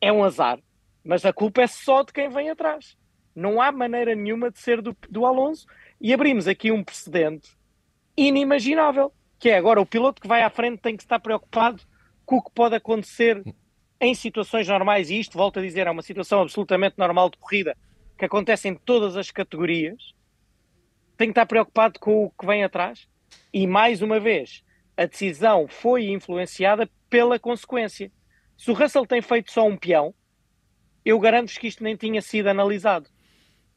É um azar, mas a culpa é só de quem vem atrás. Não há maneira nenhuma de ser do, do Alonso e abrimos aqui um precedente inimaginável que é agora o piloto que vai à frente tem que estar preocupado com o que pode acontecer em situações normais, e isto, volto a dizer, é uma situação absolutamente normal de corrida, que acontece em todas as categorias, tem que estar preocupado com o que vem atrás, e mais uma vez, a decisão foi influenciada pela consequência. Se o Russell tem feito só um peão, eu garanto-vos que isto nem tinha sido analisado.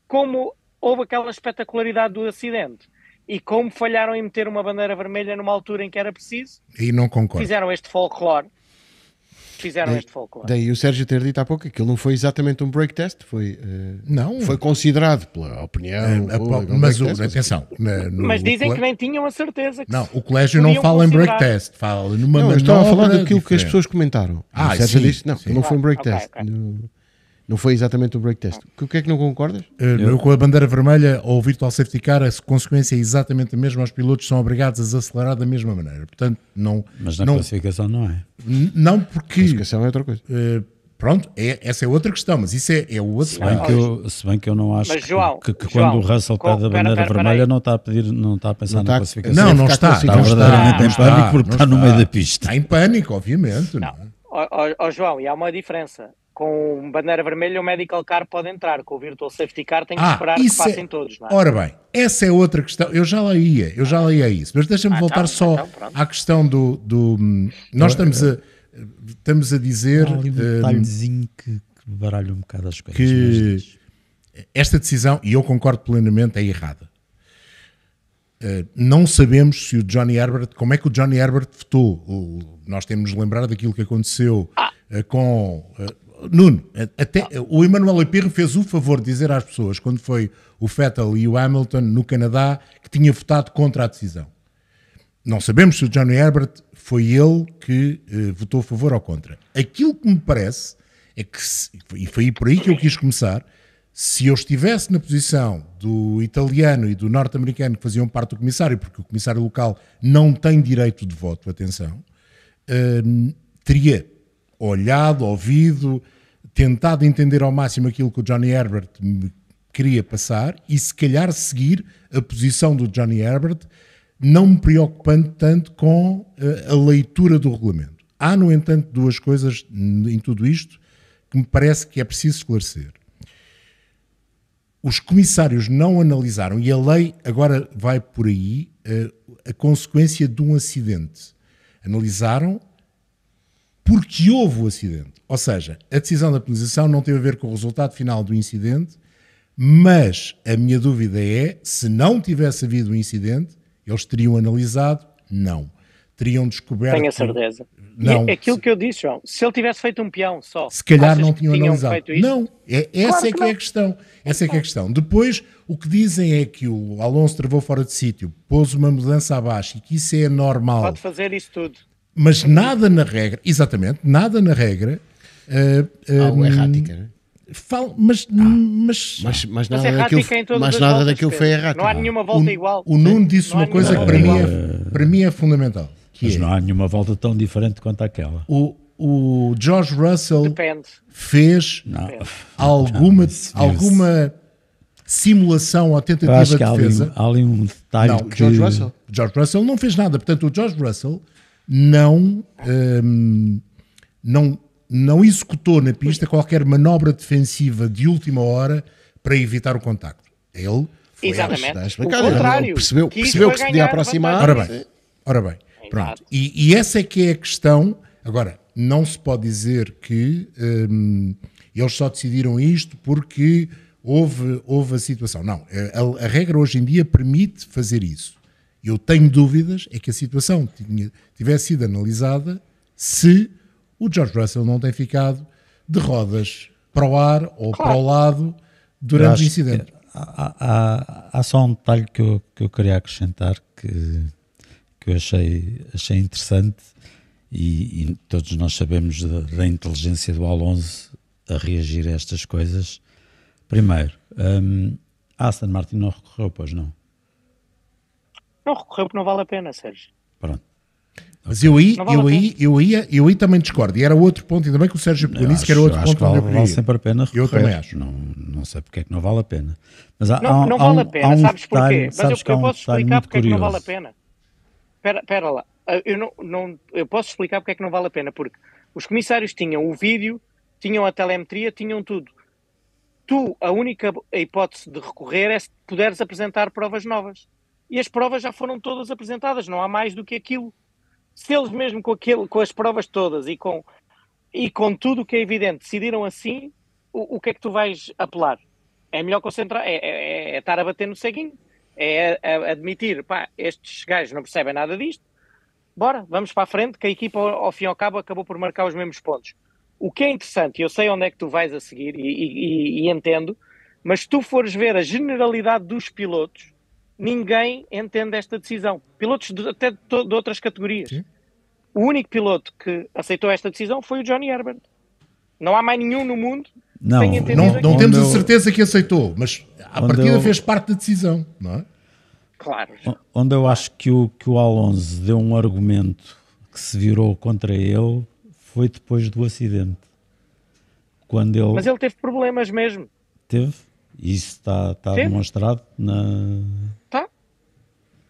Como houve aquela espetacularidade do acidente, e como falharam em meter uma bandeira vermelha numa altura em que era preciso, e não concordo. fizeram este folclore. Fizeram daí, este folclore. Daí o Sérgio ter dito há pouco que aquilo não foi exatamente um break test, foi, uh, não, foi considerado pela opinião. É, a, um mas, o, test, atenção, na, no, mas dizem que nem tinham a certeza. Que não, o colégio não fala em break test, fala numa não, Eu estava a falar daquilo diferente. que as pessoas comentaram. Ah, o Sérgio sim, disse, não, sim. não foi um break okay, test. Okay. No, não foi exatamente o break test. O que é que não concordas? Eh, eu, com a bandeira vermelha ou o virtual safety car, a consequência é exatamente a mesma. Os pilotos são obrigados a acelerar da mesma maneira. Portanto, não. Mas na não, classificação não é. Não, porque. A classificação é outra coisa. Uh, pronto, é, essa é outra questão, mas isso é, é o outro. Se bem, que eu, se bem que eu não acho João, que, que João, quando o Russell pede a bandeira pera, vermelha pera não está a pedir, não está a pensar não na classificação. Não, não está. Está, está verdadeiramente em pânico porque está, no meio da pista. Está em pânico, obviamente. Não. É? Ó, oh, oh, João, e há uma diferença com bandeira vermelha, o medical car pode entrar, com o virtual safety car tem que ah, esperar que passem é... todos. Não é? Ora bem, essa é outra questão, eu já lá ia, eu já lá ia isso, mas deixa-me ah, voltar então, só então, à questão do... do... Nós estamos a, estamos a dizer... Há ali um eh, detalhezinho que, que baralha um bocado as coisas. Que esta decisão, e eu concordo plenamente, é errada. Uh, não sabemos se o Johnny Herbert, como é que o Johnny Herbert votou. O, nós temos de lembrar daquilo que aconteceu uh, com. Uh, Nuno, até, ah. o Emmanuel Epirro fez o favor de dizer às pessoas, quando foi o Fettel e o Hamilton no Canadá, que tinha votado contra a decisão. Não sabemos se o Johnny Herbert foi ele que eh, votou a favor ou contra. Aquilo que me parece é que, se, e foi por aí que eu quis começar, se eu estivesse na posição do italiano e do norte-americano que faziam parte do comissário, porque o comissário local não tem direito de voto, atenção, eh, teria olhado, ouvido, tentado entender ao máximo aquilo que o Johnny Herbert queria passar e se calhar seguir a posição do Johnny Herbert, não me preocupando tanto com eh, a leitura do regulamento. Há, no entanto, duas coisas em tudo isto que me parece que é preciso esclarecer. Os comissários não analisaram, e a lei agora vai por aí, eh, a consequência de um acidente. Analisaram porque houve o acidente. Ou seja, a decisão da penalização não teve a ver com o resultado final do incidente, mas a minha dúvida é, se não tivesse havido o um incidente, eles teriam analisado? Não. Teriam descoberto... Tenho a certeza. Não. É aquilo que eu disse, João. Se ele tivesse feito um peão só... Se calhar não tinham, tinham analisado. Não. É, essa claro é que, que é a questão. Essa é que é a então. questão. Depois, o que dizem é que o Alonso travou fora de sítio, pôs uma mudança abaixo e que isso é normal. Pode fazer isso tudo. Mas nada na regra, exatamente, nada na regra. Uh, eh, Algo um, eh, errática, né? Falo, mas, ah, mas, mas, mas, nada mas daquilo, mas nada daquilo foi errado. Não há nenhuma volta o, igual. O Nuno disse não uma coisa que para mim, é, para mim é fundamental. mas é, não há nenhuma volta tão diferente quanto aquela. O, o George Russell Depende. fez alguma, alguma simulação ou tentativa de defesa. Há ali, há ali um detalhe não, que... George Russell, George Russell não fez nada. Portanto, o George Russell não, um, ehm, não, não executou na pista qualquer manobra defensiva de última hora para evitar o contacto. Ele foi Exatamente. o contrário, percebeu, percebeu que se podia aproximar. Ora bem, ora bem. Pronto. E, e, essa é que é a questão. Agora, não se pode dizer que um, ehm, eles só decidiram isto porque houve, houve a situação. Não, a, a, regra hoje em dia permite fazer isso eu tenho dúvidas é que a situação tinha, tivesse sido analisada se o George Russell não tem ficado de rodas para o ar ou claro. para o lado durante o incidente. Há, há, há, só um detalhe que eu, que eu queria acrescentar que, que eu achei, achei interessante e, e todos nós sabemos da, da, inteligência do Alonso a reagir a estas coisas. Primeiro, um, Aston Martin não recorreu, pois não? Não recorreu porque não vale a pena, Sérgio. Pronto. Mas eu aí, vale eu, aí, eu, aí, eu, aí, também discordo. E era outro ponto, ainda bem que o Sérgio pegou nisso, que era outro ponto. Vale, vale sempre a pena recorrer. Eu também acho. Não, não sei porque é que não vale a pena. Mas há, não, há, não vale há um, a pena, um sabes porquê? Mas sabes eu, eu um posso explicar porque curioso. é que não vale a pena. Espera, espera lá. Eu, não, não, eu posso explicar porque é que não vale a pena. Porque os comissários tinham o vídeo, tinham a telemetria, tinham tudo. Tu, a única hipótese de recorrer é se puderes apresentar provas novas e as provas já foram todas apresentadas, não há mais do que aquilo. Se eles mesmo com, aquilo, com as provas todas e com, e com tudo o que é evidente decidiram assim, o, o, que é que tu vais apelar? É melhor concentrar, é, é, é, é estar a bater no ceguinho, é admitir, pá, estes gajos não percebem nada disto, bora, vamos para a frente, que a equipa ao fim e ao cabo acabou por marcar os mesmos pontos. O que é interessante, eu sei onde é que tu vais a seguir e, e, e entendo, mas se tu fores ver a generalidade dos pilotos, ninguém entende esta decisão. Pilotos de, até de, de outras categorias. Sim. O único piloto que aceitou esta decisão foi o Johnny Herbert. Não há mais nenhum no mundo não, não, não temos a certeza que aceitou, mas a partida eu, fez parte da decisão, não é? Claro. Onde eu acho que o, que o Alonso deu um argumento que se virou contra ele foi depois do acidente. Quando ele, mas ele teve problemas mesmo. Teve? Isso está, está demonstrado na,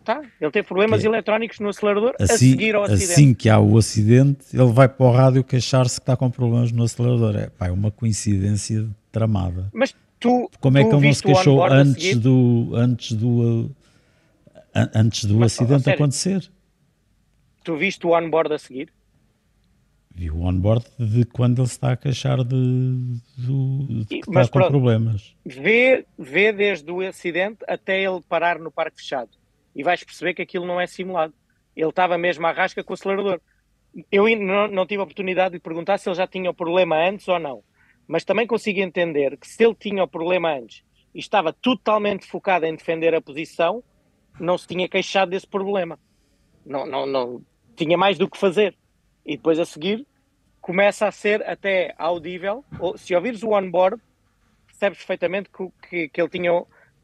Tá, ele tem problemas eletrónicos no acelerador assim, a seguir ao assim acidente. Assim que há o acidente, ele vai para o rádio queixar-se que está com problemas no acelerador. É pá, é uma coincidência tramada. Mas tu. Como é que ele não se queixou antes do, antes do, antes do Mas, acidente acontecer? Tu viste o onboard a seguir? Vi o onboard de quando ele está a queixar de, de, de que Mas, está com problemas. Vê, vê desde o acidente até ele parar no parque fechado e vais perceber que aquilo não é simulado. Ele estava mesmo à rasca com o acelerador. Eu não, não tive a oportunidade de perguntar se ele já tinha o problema antes ou não, mas também consigo entender que se ele tinha o problema antes e estava totalmente focado em defender a posição, não se tinha queixado desse problema. Não, não, não tinha mais do que fazer. E depois a seguir começa a ser até audível. Ou, se ouvires o onboard, percebes perfeitamente que, que, que ele tinha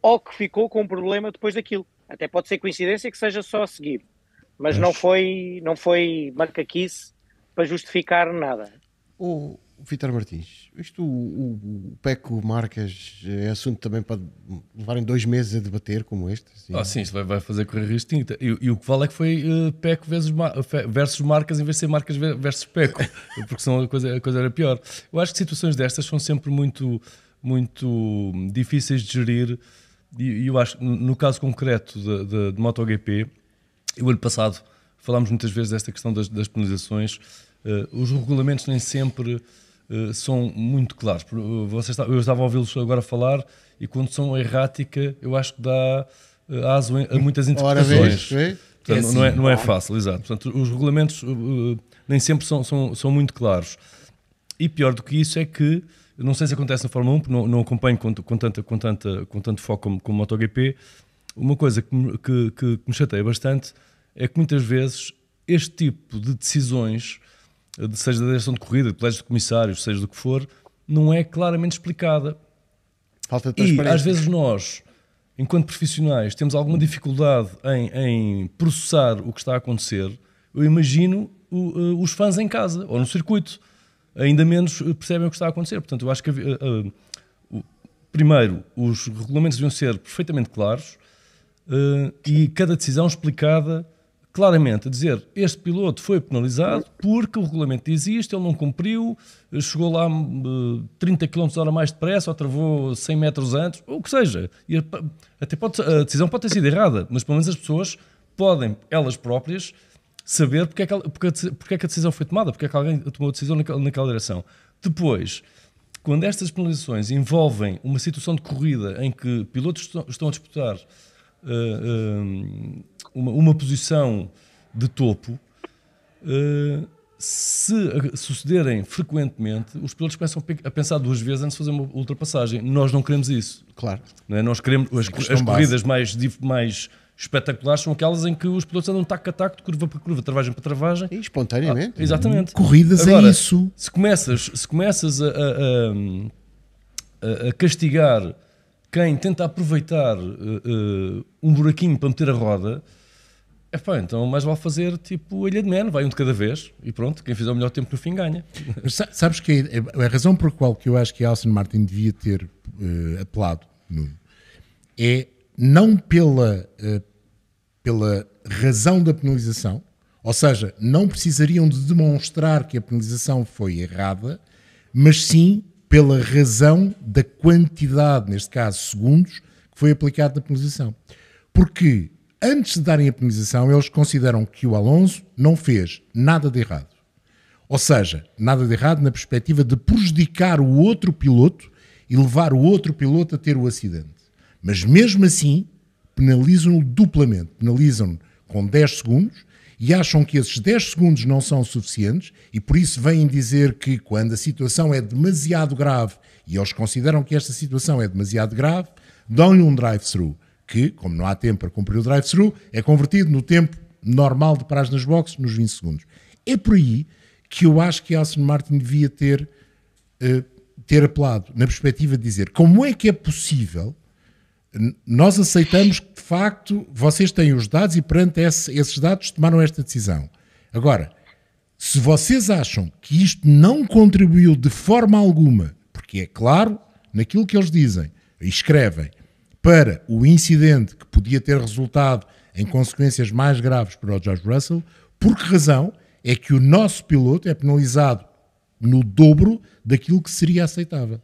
ou que ficou com um problema depois daquilo. Até pode ser coincidência que seja só a seguir, mas, mas... não foi não foi macaquice para justificar nada. O Vitor Martins, isto o, o, o PECO Marcas é assunto também para levarem dois meses a debater como este? Assim. Ah, sim, isto vai, vai fazer correr risco tinta. E, e, o que vale é que foi uh, PECO versus, versus marcas em vez de ser marcas versus PECO, porque senão a coisa, a coisa era pior. Eu acho que situações destas são sempre muito, muito difíceis de gerir e eu acho, no caso concreto de, de, de MotoGP, o ano passado falámos muitas vezes desta questão das, das penalizações. Uh, os regulamentos nem sempre uh, são muito claros. Eh, Vocês, eu estava a ouvi-los agora falar e quando são errática, eu acho que dá uh, aso a muitas interpretações. Portanto, é assim, não, é, não é fácil, exato. Portanto, os regulamentos uh, nem sempre são, são, são muito claros. E pior do que isso é que não sei se acontece na Fórmula 1, porque não, não acompanho com, com, tanta, com, tanta, com tanto foco como, como MotoGP. Uma coisa que me, que, que me chateia bastante é que muitas vezes este tipo de decisões, seja da direção de corrida, de colégios de comissários, seja do que for, não é claramente explicada. Falta de transparência. E às vezes nós, enquanto profissionais, temos alguma dificuldade em, em processar o que está a acontecer. Eu imagino o, eh, os fãs em casa ou no circuito ainda menos percebem o que está a acontecer. Portanto, eu acho que, uh, uh, primeiro, os regulamentos deviam ser perfeitamente claros uh, e cada decisão explicada claramente, a dizer este piloto foi penalizado porque o regulamento existe, ele não cumpriu, chegou lá 30 km hora mais depressa ou travou 100 metros antes, ou o que seja. E até pode, a decisão pode ter sido errada, mas pelo menos as pessoas podem, elas próprias, saber porque é, que, porque, porque é que a decisão foi tomada, porque é que alguém tomou a decisão naquela, naquela direção. Depois, quando estas penalizações envolvem uma situação de corrida em que pilotos estão a disputar uh, uma, uma, posição de topo, uh, se sucederem frequentemente, os pilotos começam a pensar duas vezes antes de fazer uma ultrapassagem. Nós não queremos isso. Claro. Não é? Nós queremos as, as corridas mais, mais espetaculares são aquelas em que os pilotos andam taco a taco, de curva para curva, travagem para travagem. E espontaneamente. Ah, exatamente. Uhum. corridas é Agora, é isso. Se começas, se começas a, a, a, a castigar quem tenta aproveitar uh, um buraquinho para meter a roda, é pá, então mais vale fazer tipo Ilha de Man, vai um de cada vez e pronto, quem fizer o melhor tempo no fim ganha. Mas sabes que é, é, a, razão por qual que eu acho que a Alson Martin devia ter uh, apelado, é não pela, eh, pela razão da penalização, ou seja, não precisariam de demonstrar que a penalização foi errada, mas sim pela razão da quantidade, neste caso segundos, que foi aplicada na penalização. Porque antes de darem a penalização, eles consideram que o Alonso não fez nada de errado. Ou seja, nada de errado na perspectiva de prejudicar o outro piloto e levar o outro piloto a ter o acidente. Mas mesmo assim, penalizam-no duplamente. Penalizam-no com 10 segundos e acham que esses 10 segundos não são suficientes e por isso vêm dizer que quando a situação é demasiado grave e eles consideram que esta situação é demasiado grave, dão-lhe um drive-thru, que, como não há tempo para cumprir o drive-thru, é convertido no tempo normal de paragem nas boxes, nos 20 segundos. É por aí que eu acho que Aston Martin devia ter, uh, ter apelado, na perspectiva de dizer como é que é possível nós aceitamos que, de facto, vocês têm os dados e, perante esse, esses dados, tomaram esta decisão. Agora, se vocês acham que isto não contribuiu de forma alguma, porque é claro naquilo que eles dizem e escrevem, para o incidente que podia ter resultado em consequências mais graves para o George Russell, por que razão é que o nosso piloto é penalizado no dobro daquilo que seria aceitável?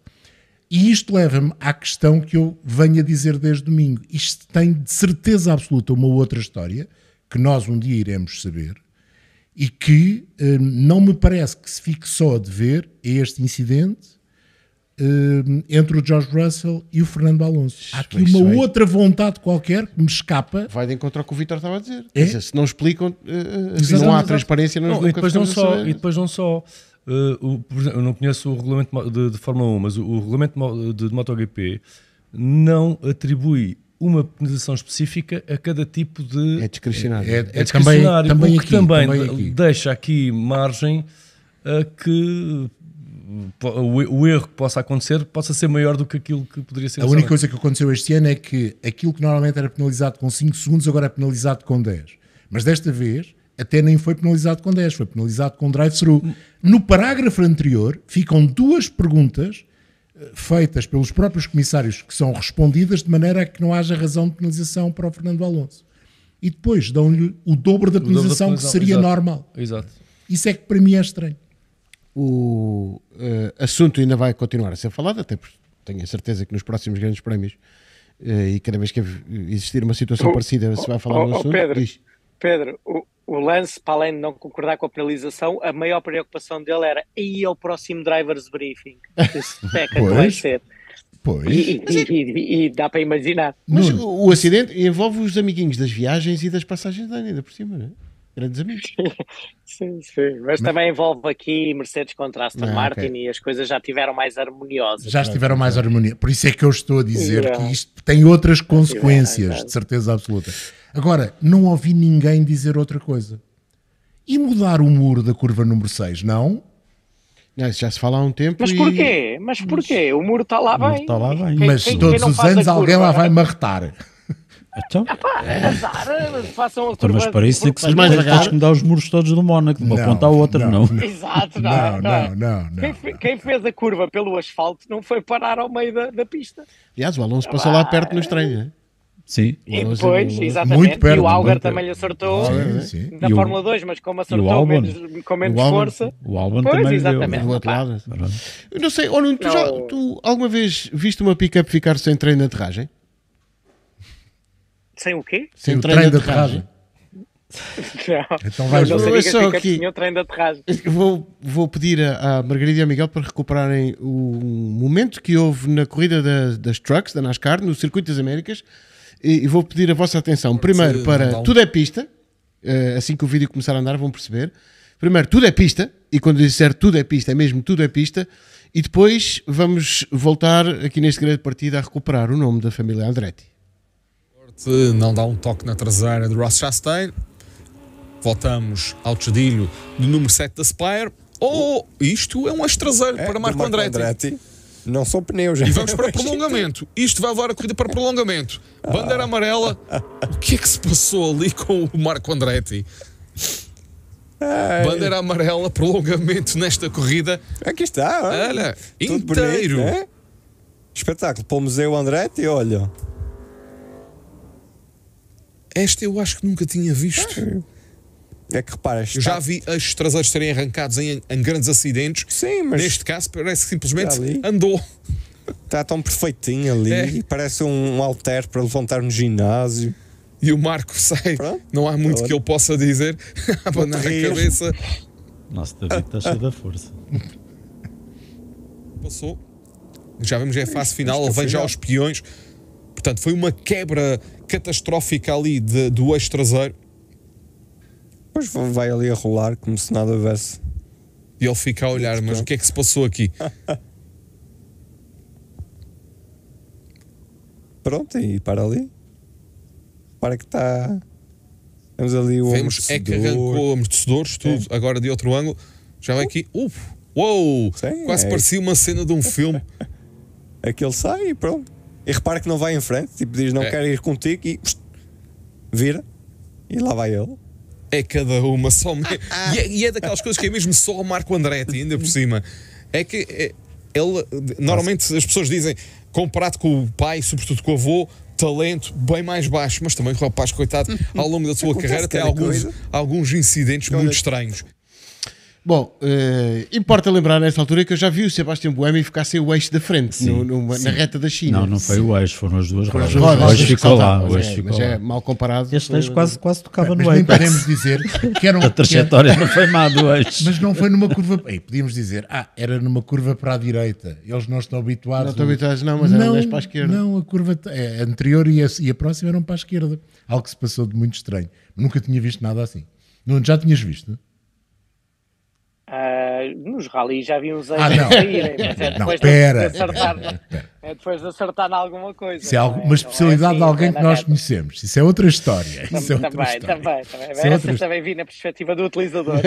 E isto leva-me à questão que eu venho a dizer desde domingo. Isto tem de certeza absoluta uma outra história que nós um dia iremos saber e que eh, não me parece que se fique só a dever a este incidente eh, entre o George Russell e o Fernando Alonso. Há aqui uma outra vontade qualquer que me escapa. Vai de encontro ao que o Vitor estava a dizer. É? Dizer, se não explicam, eh, se não há transparência, não, não, e depois não só. E depois não só Uh, o, eu não conheço o regulamento de, de Fórmula 1, mas o, o regulamento de, de MotoGP não atribui uma penalização específica a cada tipo de. É discricionário. É, é, é discricionário, também, o que também, também aqui. deixa aqui margem a que o, erro que possa acontecer possa ser maior do que aquilo que poderia ser. A única coisa que aconteceu este ano é que aquilo que normalmente era penalizado com 5 segundos agora é penalizado com 10. Mas desta vez até nem foi penalizado com 10, foi penalizado com drive-thru. No parágrafo anterior ficam duas perguntas eh, feitas pelos próprios comissários que são respondidas de maneira a que não haja razão de penalização para o Fernando Alonso. E depois dão-lhe o dobro da penalização que seria Exato. normal. Exato. Isso é que para mim é estranho. O uh, assunto ainda vai continuar a ser falado, até porque tenho a certeza que nos próximos grandes prémios uh, e cada vez que existir uma situação oh, parecida se oh, vai falar oh, no oh, assunto. Oh, Pedro, Pedro, o, o lance, para além de não concordar com a penalização, a maior preocupação dele era ir ao é próximo driver's briefing. Peca é é que vai ser. Pois. E, e, e, e, dá para imaginar. Mas o, o acidente envolve os amiguinhos das viagens e das passagens da ano, ainda por cima, não é? grandes amigos. sim, sim. Mas, Mas, também envolve aqui Mercedes contra Aston ah, Martin okay. e as coisas já estiveram mais harmoniosas. Já estiveram mais harmoniosas. Por isso é que eu estou a dizer yeah. que isto tem outras consequências, yeah, de certeza absoluta. Agora, não ouvi ninguém dizer outra coisa. E mudar o muro da curva número 6, não? Não, isso já se fala há um tempo. Mas porquê? E... Mas porquê? O muro está lá bem. Está lá bem. Quem, mas quem, todos quem os anos alguém lá vai marretar. Então? Epá, ah, é. é azaranas, é, façam outro então, Mas para isso que mais tens que dar os muros todos do Mónaco, de uma não, ponta à outra, não. não. não. Exato, não, não, não, não, quem, quem, fez a curva pelo asfalto não foi parar ao meio da, da pista. Aliás, o Alonso ah, passou lá perto no estranho, né? Sim. E depois, exatamente. Muito perto, e o Algar também lhe acertou sim, sim. na Fórmula 2, mas como acertou Alban, menos, com menos o força. O Álvaro também exatamente. Deu, outro lado. Não sei, tu, já, tu alguma vez viste uma pick-up ficar sem trem na aterragem? Sem o quê? Sem, o trem, trem então de aterragem. então vai. não, não só aqui. Vou, vou pedir à Margarida e a Miguel para recuperarem o momento que houve na corrida das, das trucks da NASCAR no Circuito das Américas e, e vou pedir a vossa atenção primeiro para tudo é pista eh, assim que o vídeo começar a andar vão perceber primeiro tudo é pista e quando disser tudo é pista é mesmo tudo é pista e depois vamos voltar aqui neste grande partido a recuperar o nome da família Andretti se não dá um toque na traseira de Ross Chastain. Voltamos ao tedilho do número 7 da Spire. Oh, isto é um ex é, para Marco Andretti. Andretti. Não são pneus. E vamos para prolongamento. Isto vai levar a corrida para prolongamento. Bandeira amarela. O que é que se passou ali com o Marco Andretti? Ai. Bandeira amarela, prolongamento nesta corrida. Aqui está, olha. olha inteiro. Bonito, né? Espetáculo o Museu Andretti, olha. Esta eu acho que nunca tinha visto. é, é que reparas. Eu já vi as traseiros serem arrancados em, em, grandes acidentes. Sim, mas. Neste caso, parece que simplesmente andou. Está tão perfeitinho ali. É. Parece um, um alter para levantar no ginásio. E o Marco sei Pronto. Não há muito que eu possa dizer. Abanar a cabeça. Nossa, David está cheio da força. Passou. Já vemos, é a fase final. Ele vem já aos peões. Portanto, foi uma quebra catastrófica ali de, do eixo traseiro. Pois vai ali a rolar como se nada houvesse. E ele fica a olhar, mas o que é que se passou aqui? Pronto, e para ali. Para que está. Temos ali o Vemos, é que arrancou amortecedores, tudo, é. agora de outro ângulo. Já vai aqui. Uf, uou! Sim, quase é. parecia uma cena de um filme. Aquele sai e pronto. E repara que não vai em frente, tipo, diz não é. quero ir contigo e pss, vira e lá vai ele. É cada uma só. Me... E, é, e, é, daquelas coisas que é mesmo só o Marco Andretti, ainda por cima. É que é, ele. Normalmente Nossa. as pessoas dizem, comparado com o pai, sobretudo com o avô, talento bem mais baixo, mas também o rapaz, coitado, ao longo da sua carreira tem alguns, alguns incidentes muito estranhos. Bom, eh, importa lembrar nesta altura que eu já vi o Sebastião Buemi ficar sem o eixo da frente no, numa, na reta da China. Não, não foi o eixo, foram as duas rodas. O eixo ficou lá. O eixo é, ficou mas é lá. é mal comparado. Este eixo quase, quase tocava é, mas no eixo. podemos dizer que era um, A trajetória era, não foi má do eixo. Mas não foi numa curva. Ei, podíamos dizer, ah, era numa curva para a direita. Eles não estão habituados. Não estão habituados, não, mas não, era para a esquerda. Não, a curva é, anterior e a, e a próxima eram para a esquerda. Algo que se passou de muito estranho. Nunca tinha visto nada assim. Não, já tinhas visto? Uh, nos rallies já vi uns ah, não. saírem, mas é depois, não, de acertar, É depois de acertar em alguma coisa. Se é alguma especialidade é assim, de alguém é que nós conhecemos. Isso é outra história. Também, isso é outra também, história. também, também. Isso é outra... também vi na perspectiva do utilizador.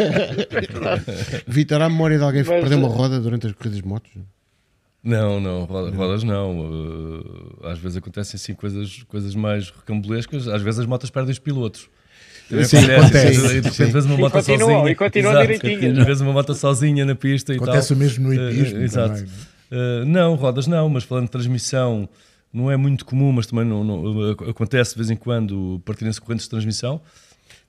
Vitor, há memória de alguém que mas... perdeu uma eh, roda durante as corridas de motos? Não, não, rodas não. Eh, às vezes acontecem assim coisas, coisas mais recambulescas. Às vezes as motas perdem os pilotos. Também sim, acontece. acontece. Sim, uma sozinha. E continua direitinho. Vês uma moto sozinha na pista e acontece tal. Acontece mesmo no eh, hipismo. Uh, exato. Também, não? Uh, não, rodas não, mas falando de transmissão, não é muito comum, mas também não, não acontece de vez em quando partirem-se correntes de transmissão.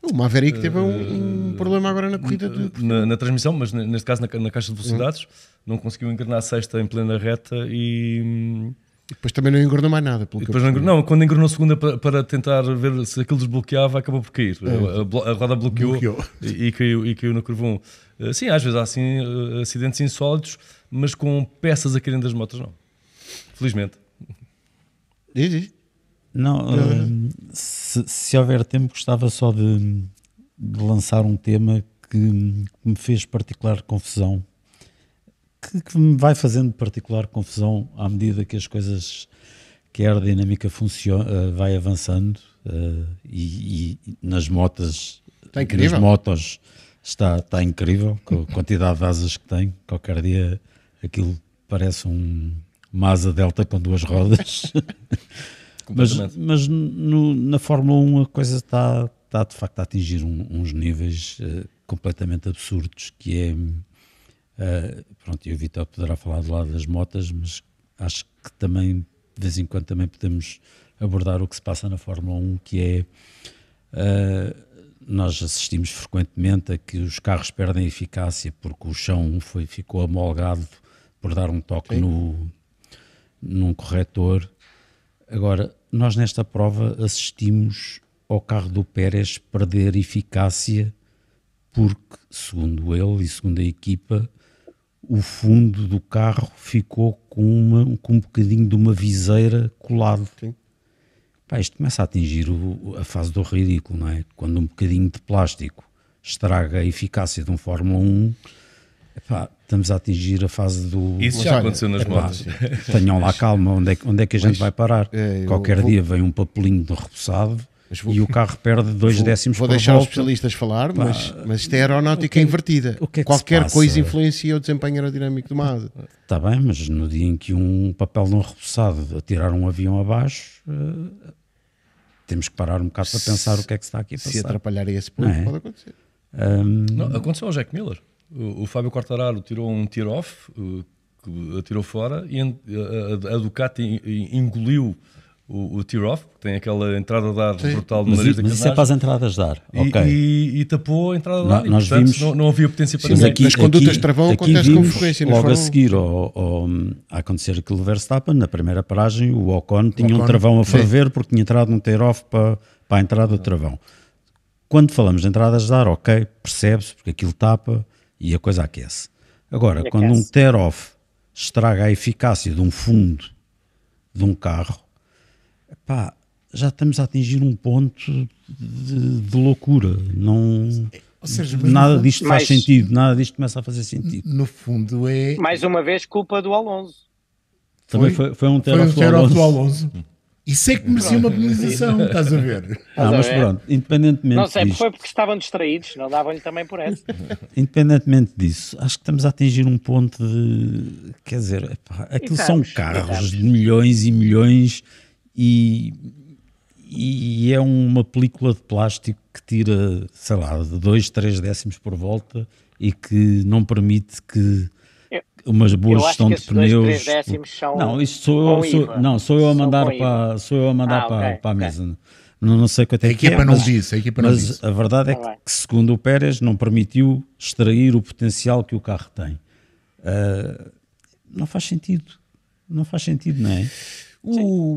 O Maverick teve um, um, problema agora na corrida de... na, na, transmissão, mas neste caso na, na caixa de velocidades, uhum. não conseguiu encarnar a sexta em plena reta e hum, e depois também não engornou mais nada. Pelo depois não, não, quando engornou a segunda para, para, tentar ver se aquilo desbloqueava, acabou por cair. É. A, a, roda bloqueou, bloqueou. E, e, caiu, e caiu no curvão. Uh, eh, sim, às vezes há assim, uh, acidentes insólitos, mas com peças a caírem das motas, não. Felizmente. Diz, diz. Não, uh, se, se, houver tempo, gostava só de, de lançar um tema que me fez particular confusão que, que me vai fazendo particular confusão à medida que as coisas, que a aerodinâmica funciona, eh, vai avançando uh, e, e, nas motas, está incrível. nas motos está, está incrível, com a quantidade de asas que tem, qualquer dia aquilo parece um, uma asa delta com duas rodas. mas mas no, na Fórmula 1 a coisa está, está de facto a atingir um, uns níveis uh, completamente absurdos, que é Uh, pronto, e o Vitor poderá falar do lado das motas, mas acho que também, de vez em quando, também podemos abordar o que se passa na Fórmula 1, que é. Uh, nós assistimos frequentemente a que os carros perdem eficácia porque o chão foi, ficou amolgado por dar um toque no, num corretor. Agora, nós nesta prova assistimos ao carro do Pérez perder eficácia porque, segundo ele e segundo a equipa, o fundo do carro ficou com, uma, com um bocadinho de uma viseira colado. Sim. Pá, isto começa a atingir o, a fase do ridículo, não é? Quando um bocadinho de plástico estraga a eficácia de um Fórmula 1, epá, estamos a atingir a fase do. Isso já aconteceu nas é motos. Tenham lá calma, onde é, onde é que a gente Mas, vai parar? É, Qualquer vou... dia vem um papelinho de repousado vou... E o carro perde dois vou, décimos Vou deixar volta. os especialistas falar, Pá, mas, mas isto é aeronáutica que, invertida. Que é que é Qualquer coisa influencia o desempenho aerodinâmico do uma Está bem, mas no dia em que um papel não é repousado atirar um avião abaixo, uh, temos que parar um bocado para pensar se, o que é que está aqui a passar. Se atrapalhar esse ponto, é? pode acontecer. Um... Não, aconteceu ao Jack Miller. O, o Fábio Quartararo tirou um tiro-off, uh, eh, atirou fora, e a, a, a Ducati engoliu o, o tear-off, que tem aquela entrada de ar Sim. brutal no mas, nariz da Mas isso é para as entradas de ar. E, e, e tapou a entrada de ar. Nós portanto, vimos, não, não, havia potência para Mas Aqui, Nas condutas aqui, de travão aqui acontece com frequência. Logo foram... a seguir ao, ao, hum, a acontecer aquilo Verstappen, na primeira paragem, o Ocon tinha Ocon, um travão a ferver porque tinha entrado um tear-off para, para a entrada do travão. Quando falamos de entradas de ar, ok, percebe-se porque aquilo tapa e a coisa aquece. Agora, aquece. quando um tear-off estraga a eficácia de um fundo de um carro, pá, já estamos a atingir um ponto de, de loucura. Não. Ou seja, nada fundo, é disto faz sentido, nada disto começa a fazer sentido. No fundo é. Mais uma vez, culpa do Alonso. Também foi, foi, foi um terror um do Alonso. Alonso. Isso é que merecia uma penalização, estás a ver? Ah, mas é. pronto, independentemente Não sei, disto, foi porque estavam distraídos, não davam-lhe também por essa. Independentemente disso, acho que estamos a atingir um ponto de. Quer dizer, epá, aquilo são carros de milhões e milhões e, e é uma película de plástico que tira, sei lá, de 2, 3 décimos por volta e que não permite que uma boa gestão de pneus. não, isso sou eu, sou, não, sou eu a mandar para, sou eu a mandar ah, para, okay, para a mesa. Okay. Não, não sei quanto é a que é, equipa é, não mas, disse, a equipa mas não mas a verdade é que, tá que, segundo o Pérez, não permitiu extrair o potencial que o carro tem. Uh, não faz sentido. Não faz sentido, não é?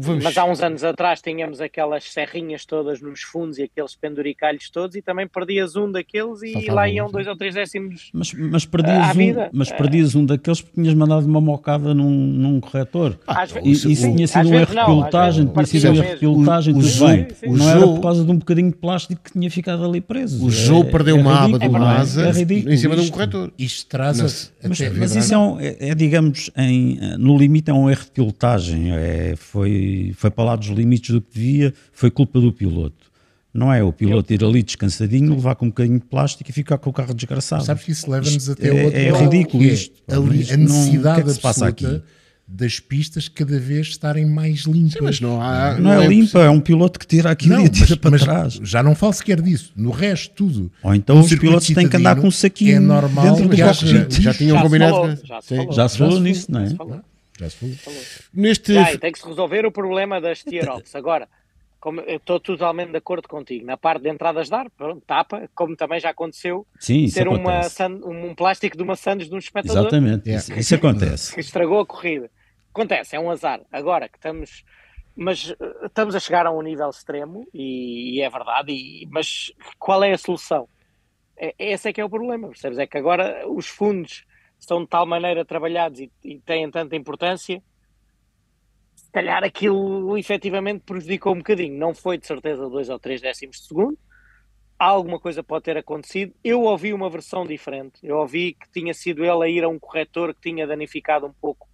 vamos... Mas há uns anos atrás tínhamos aquelas serrinhas todas nos fundos e aqueles penduricalhos todos, e também perdias um daqueles e Faltava lá iam um, dois ou três décimos. Mas, mas perdias, um, mas é. perdias um daqueles porque tinhas mandado uma mocada num, num corretor. Ah, e, isso tinha sido um erro de pilotagem, tinha sido um erro de pilotagem, o sim, Sim, não era por causa de um bocadinho de plástico que tinha ficado ali preso. O João é, perdeu é uma aba do NASA é? é em cima de um corretor. Isto traz mas, mas isso é, é, digamos, em, eh, no limite é um erro de pilotagem. É, foi, foi para lá dos limites do que devia, foi culpa do piloto. Não é o piloto ir ali descansadinho, levar com um bocadinho de plástico e ficar com o carro desgraçado. Sabes que isso leva-nos até é, é outro outro É ridículo é, isto. Ali, isto a necessidade não, que é que passa aqui? das pistas cada vez estarem mais limpas. Sim, mas não há. Não, é não é, é, limpa, é um piloto que tira aquilo não, e tira mas, para mas trás. Já não falo sequer disso. No resto, tudo. Ou então os pilotos têm que andar com um saquinho é normal, dentro do já, já, tinham já combinado. Falou, já, se falou, já se falou nisso, não é? Já se falou. Neste... Vai, tem que se resolver o problema das tierops. Agora, como eu estou totalmente de acordo contigo, na parte de entradas de ar, pronto, tapa, como também já aconteceu, Sim, ter uma, san, um, um plástico de uma Sandes de um espectador. Exatamente, yeah. isso, é. isso acontece. que estragou a corrida. Acontece, é um azar. Agora que estamos mas eh, estamos a chegar a um nível extremo e, e é verdade, e, mas qual é a solução? É, esse é que é o problema, percebes? É que agora os fundos estão de tal maneira trabalhados e, e têm tanta importância, se calhar aquilo efetivamente prejudicou um bocadinho. Não foi de certeza dois ou três décimos de segundo. Alguma coisa pode ter acontecido. Eu ouvi uma versão diferente. Eu ouvi que tinha sido ele a ir a um corretor que tinha danificado um pouco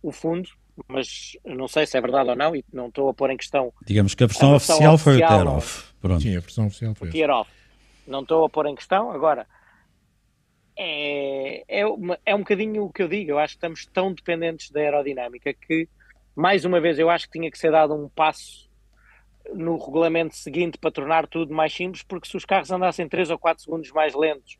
o fundo, mas não sei se é verdade ou não e não estou a pôr em questão. Digamos que a versão, a versão oficial, oficial, foi o tear Pronto. Sim, a versão oficial foi. O tear-off. Não estou a pôr em questão. Agora, é, é, é um bocadinho o que eu digo. Eu acho que estamos tão dependentes da aerodinâmica que, mais uma vez, eu acho que tinha que ser dado um passo no regulamento seguinte para tornar tudo mais simples, porque se os carros andassem 3 ou 4 segundos mais lentos,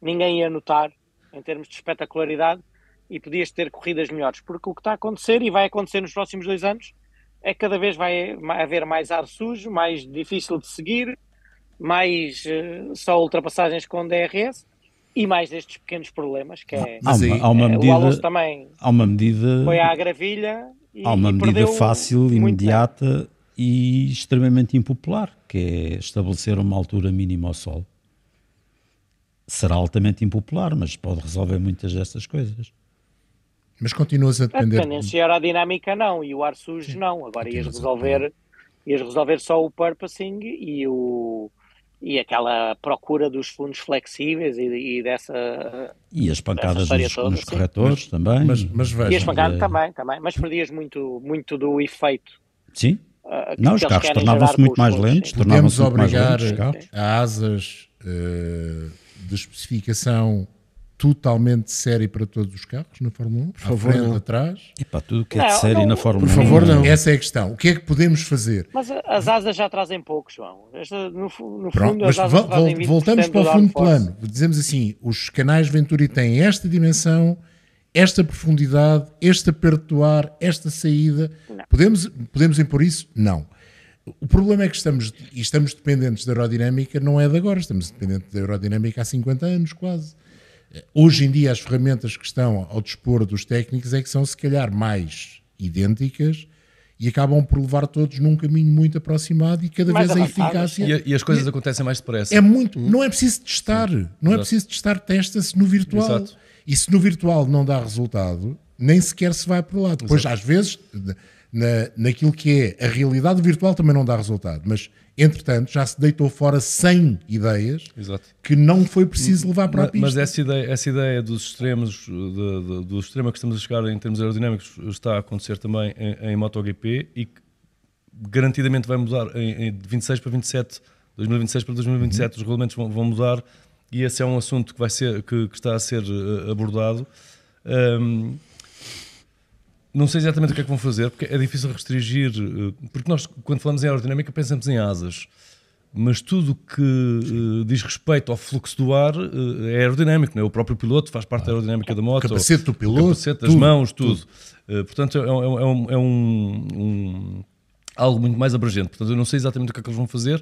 ninguém ia notar em termos de espetacularidade e podias ter corridas melhores. Porque o que está a acontecer e vai acontecer nos próximos dois anos é que cada vez vai haver mais ar sujo, mais difícil de seguir, mais uh, só ultrapassagens com DRS e mais destes pequenos problemas que é há uma, há uma é, medida, o Alonso também há uma medida foi à gravilha e, há uma medida fácil imediata e extremamente impopular que é estabelecer uma altura mínima ao sol será altamente impopular mas pode resolver muitas destas coisas mas continuas a depender a dependência aerodinâmica não e o ar sujo Sim. não agora ias resolver ias resolver só o purposing e o e aquela procura dos fundos flexíveis e, e dessa e as pancadas nos, toda, nos corretores também mas, mas veja, e as pancadas é... também também mas perdias muito muito do efeito sim eh, não os carros tornavam-se muito mais fundos, lentos tornavam-se muito mais lentos eh, a asas uh, de especificação totalmente de série para todos os carros na Fórmula 1, por favor, frente, não. atrás. E para tudo que é de série não, na Fórmula 1. Por favor, não. Essa é a questão. O que é que podemos fazer? Mas as asas já trazem pouco, João. no, fundo, as asas voltamos para o fundo plano. Dizemos assim, os canais Venturi têm esta dimensão, esta profundidade, este aperto do ar, esta saída. Podemos, podemos impor isso? Não. O problema é que estamos, estamos dependentes da aerodinâmica, não é de agora, estamos dependentes da aerodinâmica há 50 anos quase. Hoje em dia, as ferramentas que estão ao dispor dos técnicos é que são, se calhar, mais idênticas e acabam por levar todos num caminho muito aproximado e cada mais vez a eficácia. E, e as coisas acontecem mais depressa. É muito. Hum. Não é preciso testar. Hum. Não é Exato. é preciso testar. Testa-se no virtual. Exato. E se no virtual não dá resultado, nem sequer se vai para o lado. Pois, às vezes, na, naquilo que é a realidade virtual também não dá resultado. Mas Entretanto, já se deitou fora 100 ideias Exato. que não foi preciso levar para a pista. Mas essa ideia, essa ideia dos extremos, de, de, do extremo que estamos a chegar em termos aerodinâmicos, está a acontecer também em, em MotoGP e garantidamente vai mudar em, em 26 para 27, 2026 para 2027, uhum. os regulamentos vão, vão, mudar e esse é um assunto que, vai ser, que, que está a ser eh, abordado. Um, não sei exatamente o que é que vão fazer, porque é difícil restringir. Eh, porque nós, quando falamos em aerodinâmica, pensamos em asas. Mas tudo que uh, diz respeito ao fluxo do ar uh, é aerodinâmico, não é? O próprio piloto faz parte ah, da aerodinâmica da moto. Capacete do piloto. Capacete, das tudo, mãos, tudo. tudo. Uh, portanto, é, é, é um, é um, um, algo muito mais abrangente. Portanto, eu não sei exatamente o que é que eles vão fazer.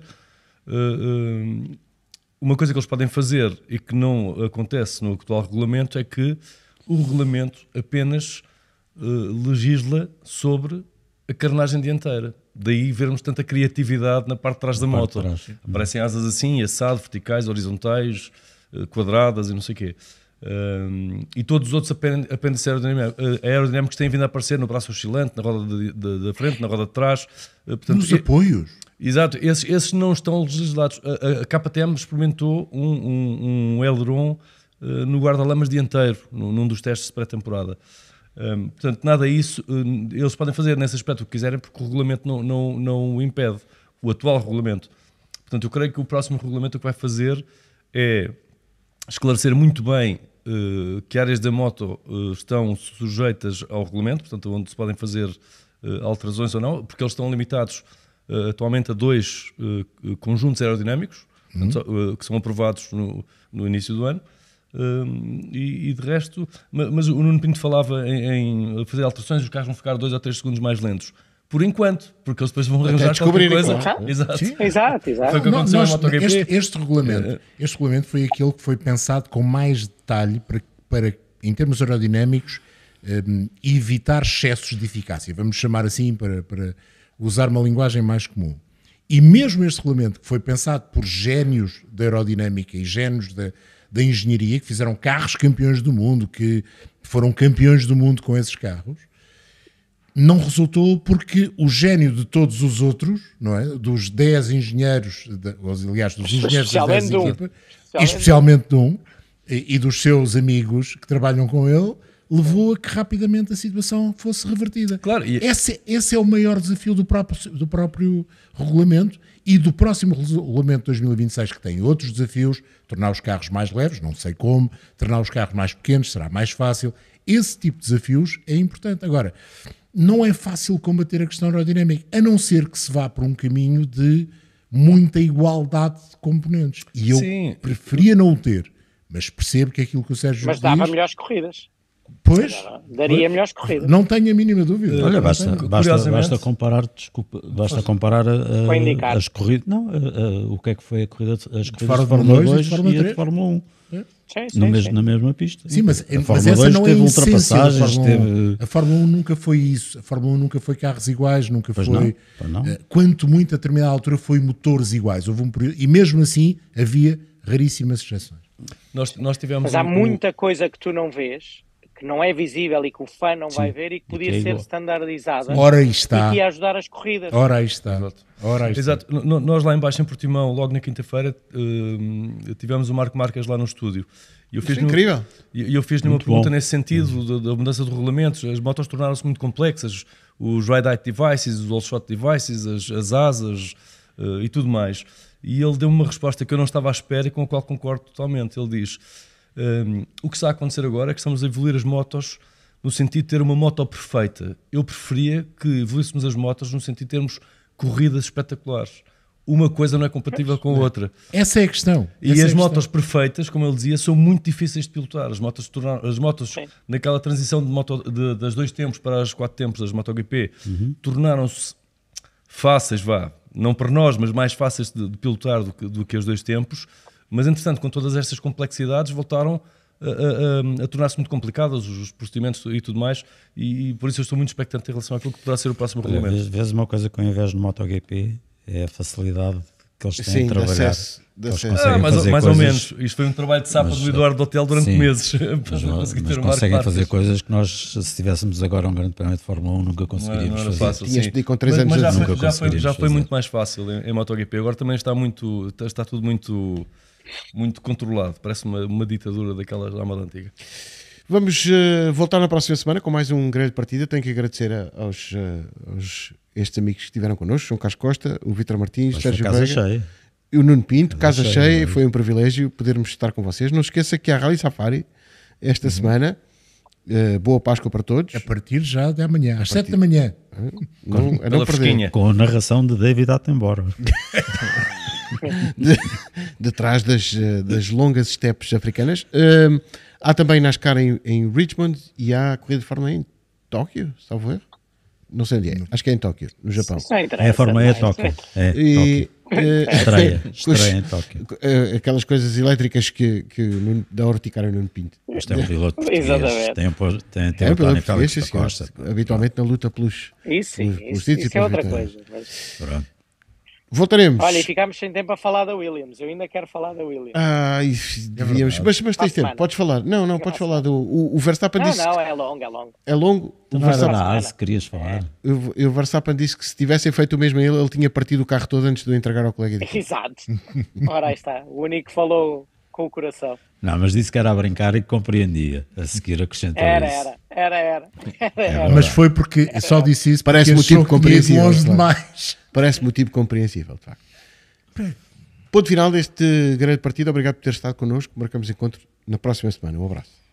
uma coisa que eles podem fazer e que não acontece no atual regulamento é que o regulamento apenas eh, legisla sobre a carenagem dianteira. Daí vermos tanta criatividade na parte de trás da na moto. Trás. Uhum. Aparecem asas assim, assado, verticais, horizontais, eh, quadradas e não sei o quê. Um, eh, e todos os outros apêndices aerodinâmicos, aerodinâmicos têm vindo a aparecer no braço oscilante, na roda da frente, na roda de trás. portanto, Nos e, apoios. Exato, esses, esses, não estão legislados. A, a, KTM experimentou um, um, um aileron uh, no guarda-lamas dianteiro, num, num, dos testes de pré-temporada. Um, portanto, nada isso, hum, eles podem fazer nesse aspecto o que quiserem, porque o regulamento não, não, não o impede, o atual regulamento. Portanto, eu creio que o próximo regulamento o que vai fazer é esclarecer muito bem uh, que áreas da moto uh, estão sujeitas ao regulamento, portanto, onde se podem fazer uh, alterações ou não, porque eles estão limitados atualmente a dois conjuntos aerodinâmicos, uhum. portanto, que são aprovados no, no início do ano Hum, e, e, de resto, mas o Nuno Pinto falava em, em, fazer alterações, e os carros vão ficar dois ou três segundos mais lentos. Por enquanto, porque eles depois vão arranjar qualquer coisa. Claro. Exato. Sim. exato, exato. Nós, Este, este, regulamento, é. este regulamento foi aquele que foi pensado com mais detalhe para, para em termos aerodinâmicos, um, evitar excessos de eficácia. Vamos chamar assim para, para usar uma linguagem mais comum. E mesmo este regulamento, que foi pensado por gênios da aerodinâmica e gênios da, da engenharia, que fizeram carros campeões do mundo, que foram campeões do mundo com esses carros, não resultou porque o gênio de todos os outros, não é? dos 10 engenheiros, de, aliás, dos engenheiros da equipa especialmente de um, e, e dos seus amigos que trabalham com ele, levou a que rapidamente a situação fosse revertida. Claro, e... esse, esse é o maior desafio do próprio, do próprio regulamento e do próximo regulamento de 2026, que tem outros desafios, tornar os carros mais leves, não sei como, tornar os carros mais pequenos, será mais fácil. Esse tipo de desafios é importante. Agora, não é fácil combater a questão aerodinâmica, a não ser que se vá por um caminho de muita igualdade de componentes. E eu Sim. preferia não o ter, mas percebo que é aquilo que o Sérgio mas diz... Mas dava melhores corridas. Pois. daria pois, melhores corridas. Não tenho a mínima dúvida. Olha, basta, basta, basta comparar, desculpa, basta comparar as corridas, não, o que é que foi a corrida, as corridas de Fórmula, 2 e, Fórmula e a de Fórmula 1. É. Sim, sim, no mesmo, sim. Na mesma pista. Sim, mas, a é- Fórmula mas 2 não é teve é ultrapassagens. Fórmula teve... A Fórmula 1 nunca foi isso. A Fórmula 1 nunca foi carros iguais, nunca pois foi. Não, não. Eh, quanto muito a determinada altura foi motores iguais. Houve um período, e mesmo assim havia raríssimas exceções. Nós, nós tivemos mas há um... muita coisa que tu não vês que não é visível e que o fã não Sim, vai ver e que podia que é ser standardizada Ora aí está. e que ia ajudar as corridas. Ora aí está. Exato. Ora aí está. Exato. nós lá embaixo em Portimão, logo na quinta-feira, hum, tivemos o Marco Marques lá no estúdio. E eu fiz é incrível. E eu fiz-lhe uma pergunta bom. nesse sentido, uhum. da, da, mudança de regulamentos. As motos tornaram-se muito complexas, os ride-height devices, os all-shot devices, as, as asas uh, e tudo mais. E ele deu-me uma resposta que eu não estava à espera e com a qual concordo totalmente. Ele diz um, o que está a acontecer agora é que estamos a evoluir as motos no sentido de ter uma moto perfeita. Eu preferia que evoluíssemos as motos no sentido de termos corridas espetaculares. Uma coisa não é compatível com a outra. Essa é a questão. E Essa é as é motos questão. perfeitas, como ele dizia, são muito difíceis de pilotar. As motos, tornaram, as motos naquela transição de moto, de, das dois tempos para as quatro tempos das MotoGP, uhum. tornaram-se fáceis, vá, não para nós, mas mais fáceis de, de pilotar do que, do que os dois tempos. Mas, entretanto, com todas estas complexidades, voltaram a, a, a tornar-se muito complicadas os procedimentos e tudo mais, e, e, por isso eu estou muito expectante em relação àquilo que poderá ser o próximo Olha, regulamento. vezes uma coisa que ao invés no MotoGP é a facilidade que eles têm sim, de trabalhar. De acesso, de acesso. Ah, mais, mais ou menos. Isto foi um trabalho de sapo mas, do Eduardo Hotel durante sim, meses mas ter conseguem fazer coisas que nós, se tivéssemos agora um grande prémio de Fórmula 1, nunca é, conseguiríamos não, não fazer. Tinhas de com 3 anos mas já, foi, já, foi, já foi muito mais fácil em, em MotoGP. Agora também está muito, está, está tudo muito muito controlado. Parece uma, uma ditadura daquela da antiga. Vamos uh, voltar na próxima semana com mais um grande partida. Tenho que agradecer a, aos, uh, aos, estes amigos que estiveram connosco: João Carlos Costa, o Vitor Martins, Mas Sérgio casa Brega, cheia. o Nuno Pinto. Casa, casa cheia, cheia é? foi um privilégio podermos estar com vocês. Não esqueça que há Rally Safari esta uhum. semana. Uh, boa Páscoa para todos. A partir já de amanhã, às 7 da manhã. Não, com, é não com a narração de David Attenborough. de, de trás das, eh, das longas estepes africanas. Um, ehm, há também NASCAR em, em Richmond e há corrida de Fórmula em Tóquio, salvo erro. Não sei onde é, acho que é em Tóquio, no Japão. É a Fórmula E é Tóquio. É, e, Tóquio. estreia, eh, estreia em Tóquio. Eh, aquelas coisas elétricas que, que da horticária não pinto. Este é um piloto português, Exatamente. tem, um, tem, tem é, um piloto português, Costa. Habitualmente na luta pelos, isso, pelos, isso, pelos isso, é outra coisa. Pronto. Voltaremos. Olha, e ficámos sem tempo a falar da Williams. Eu ainda quero falar da Williams. Ah, isso, é devíamos. É mas, mas tens tempo, podes falar. Não, não, podes falar. Do, o, o Verstappen não, disse. Não, é longo, é longo. É longo. o Verstappen, querias falar. É. O, o Verstappen disse que se tivessem feito o mesmo a ele, ele tinha partido o carro todo antes de o entregar ao colega dele. Exato. Ora, aí está. O único que falou com o coração. Não, mas disse que era a brincar e que compreendia. A seguir acrescentou era, isso. Era, era, era, era. mas foi porque era, só disse isso. Parece motivo compreensível. Longe demais. Parece motivo compreensível, de facto. Ponto final deste grande partido. Obrigado por ter estado connosco. Marcamos encontro na próxima semana. Um abraço.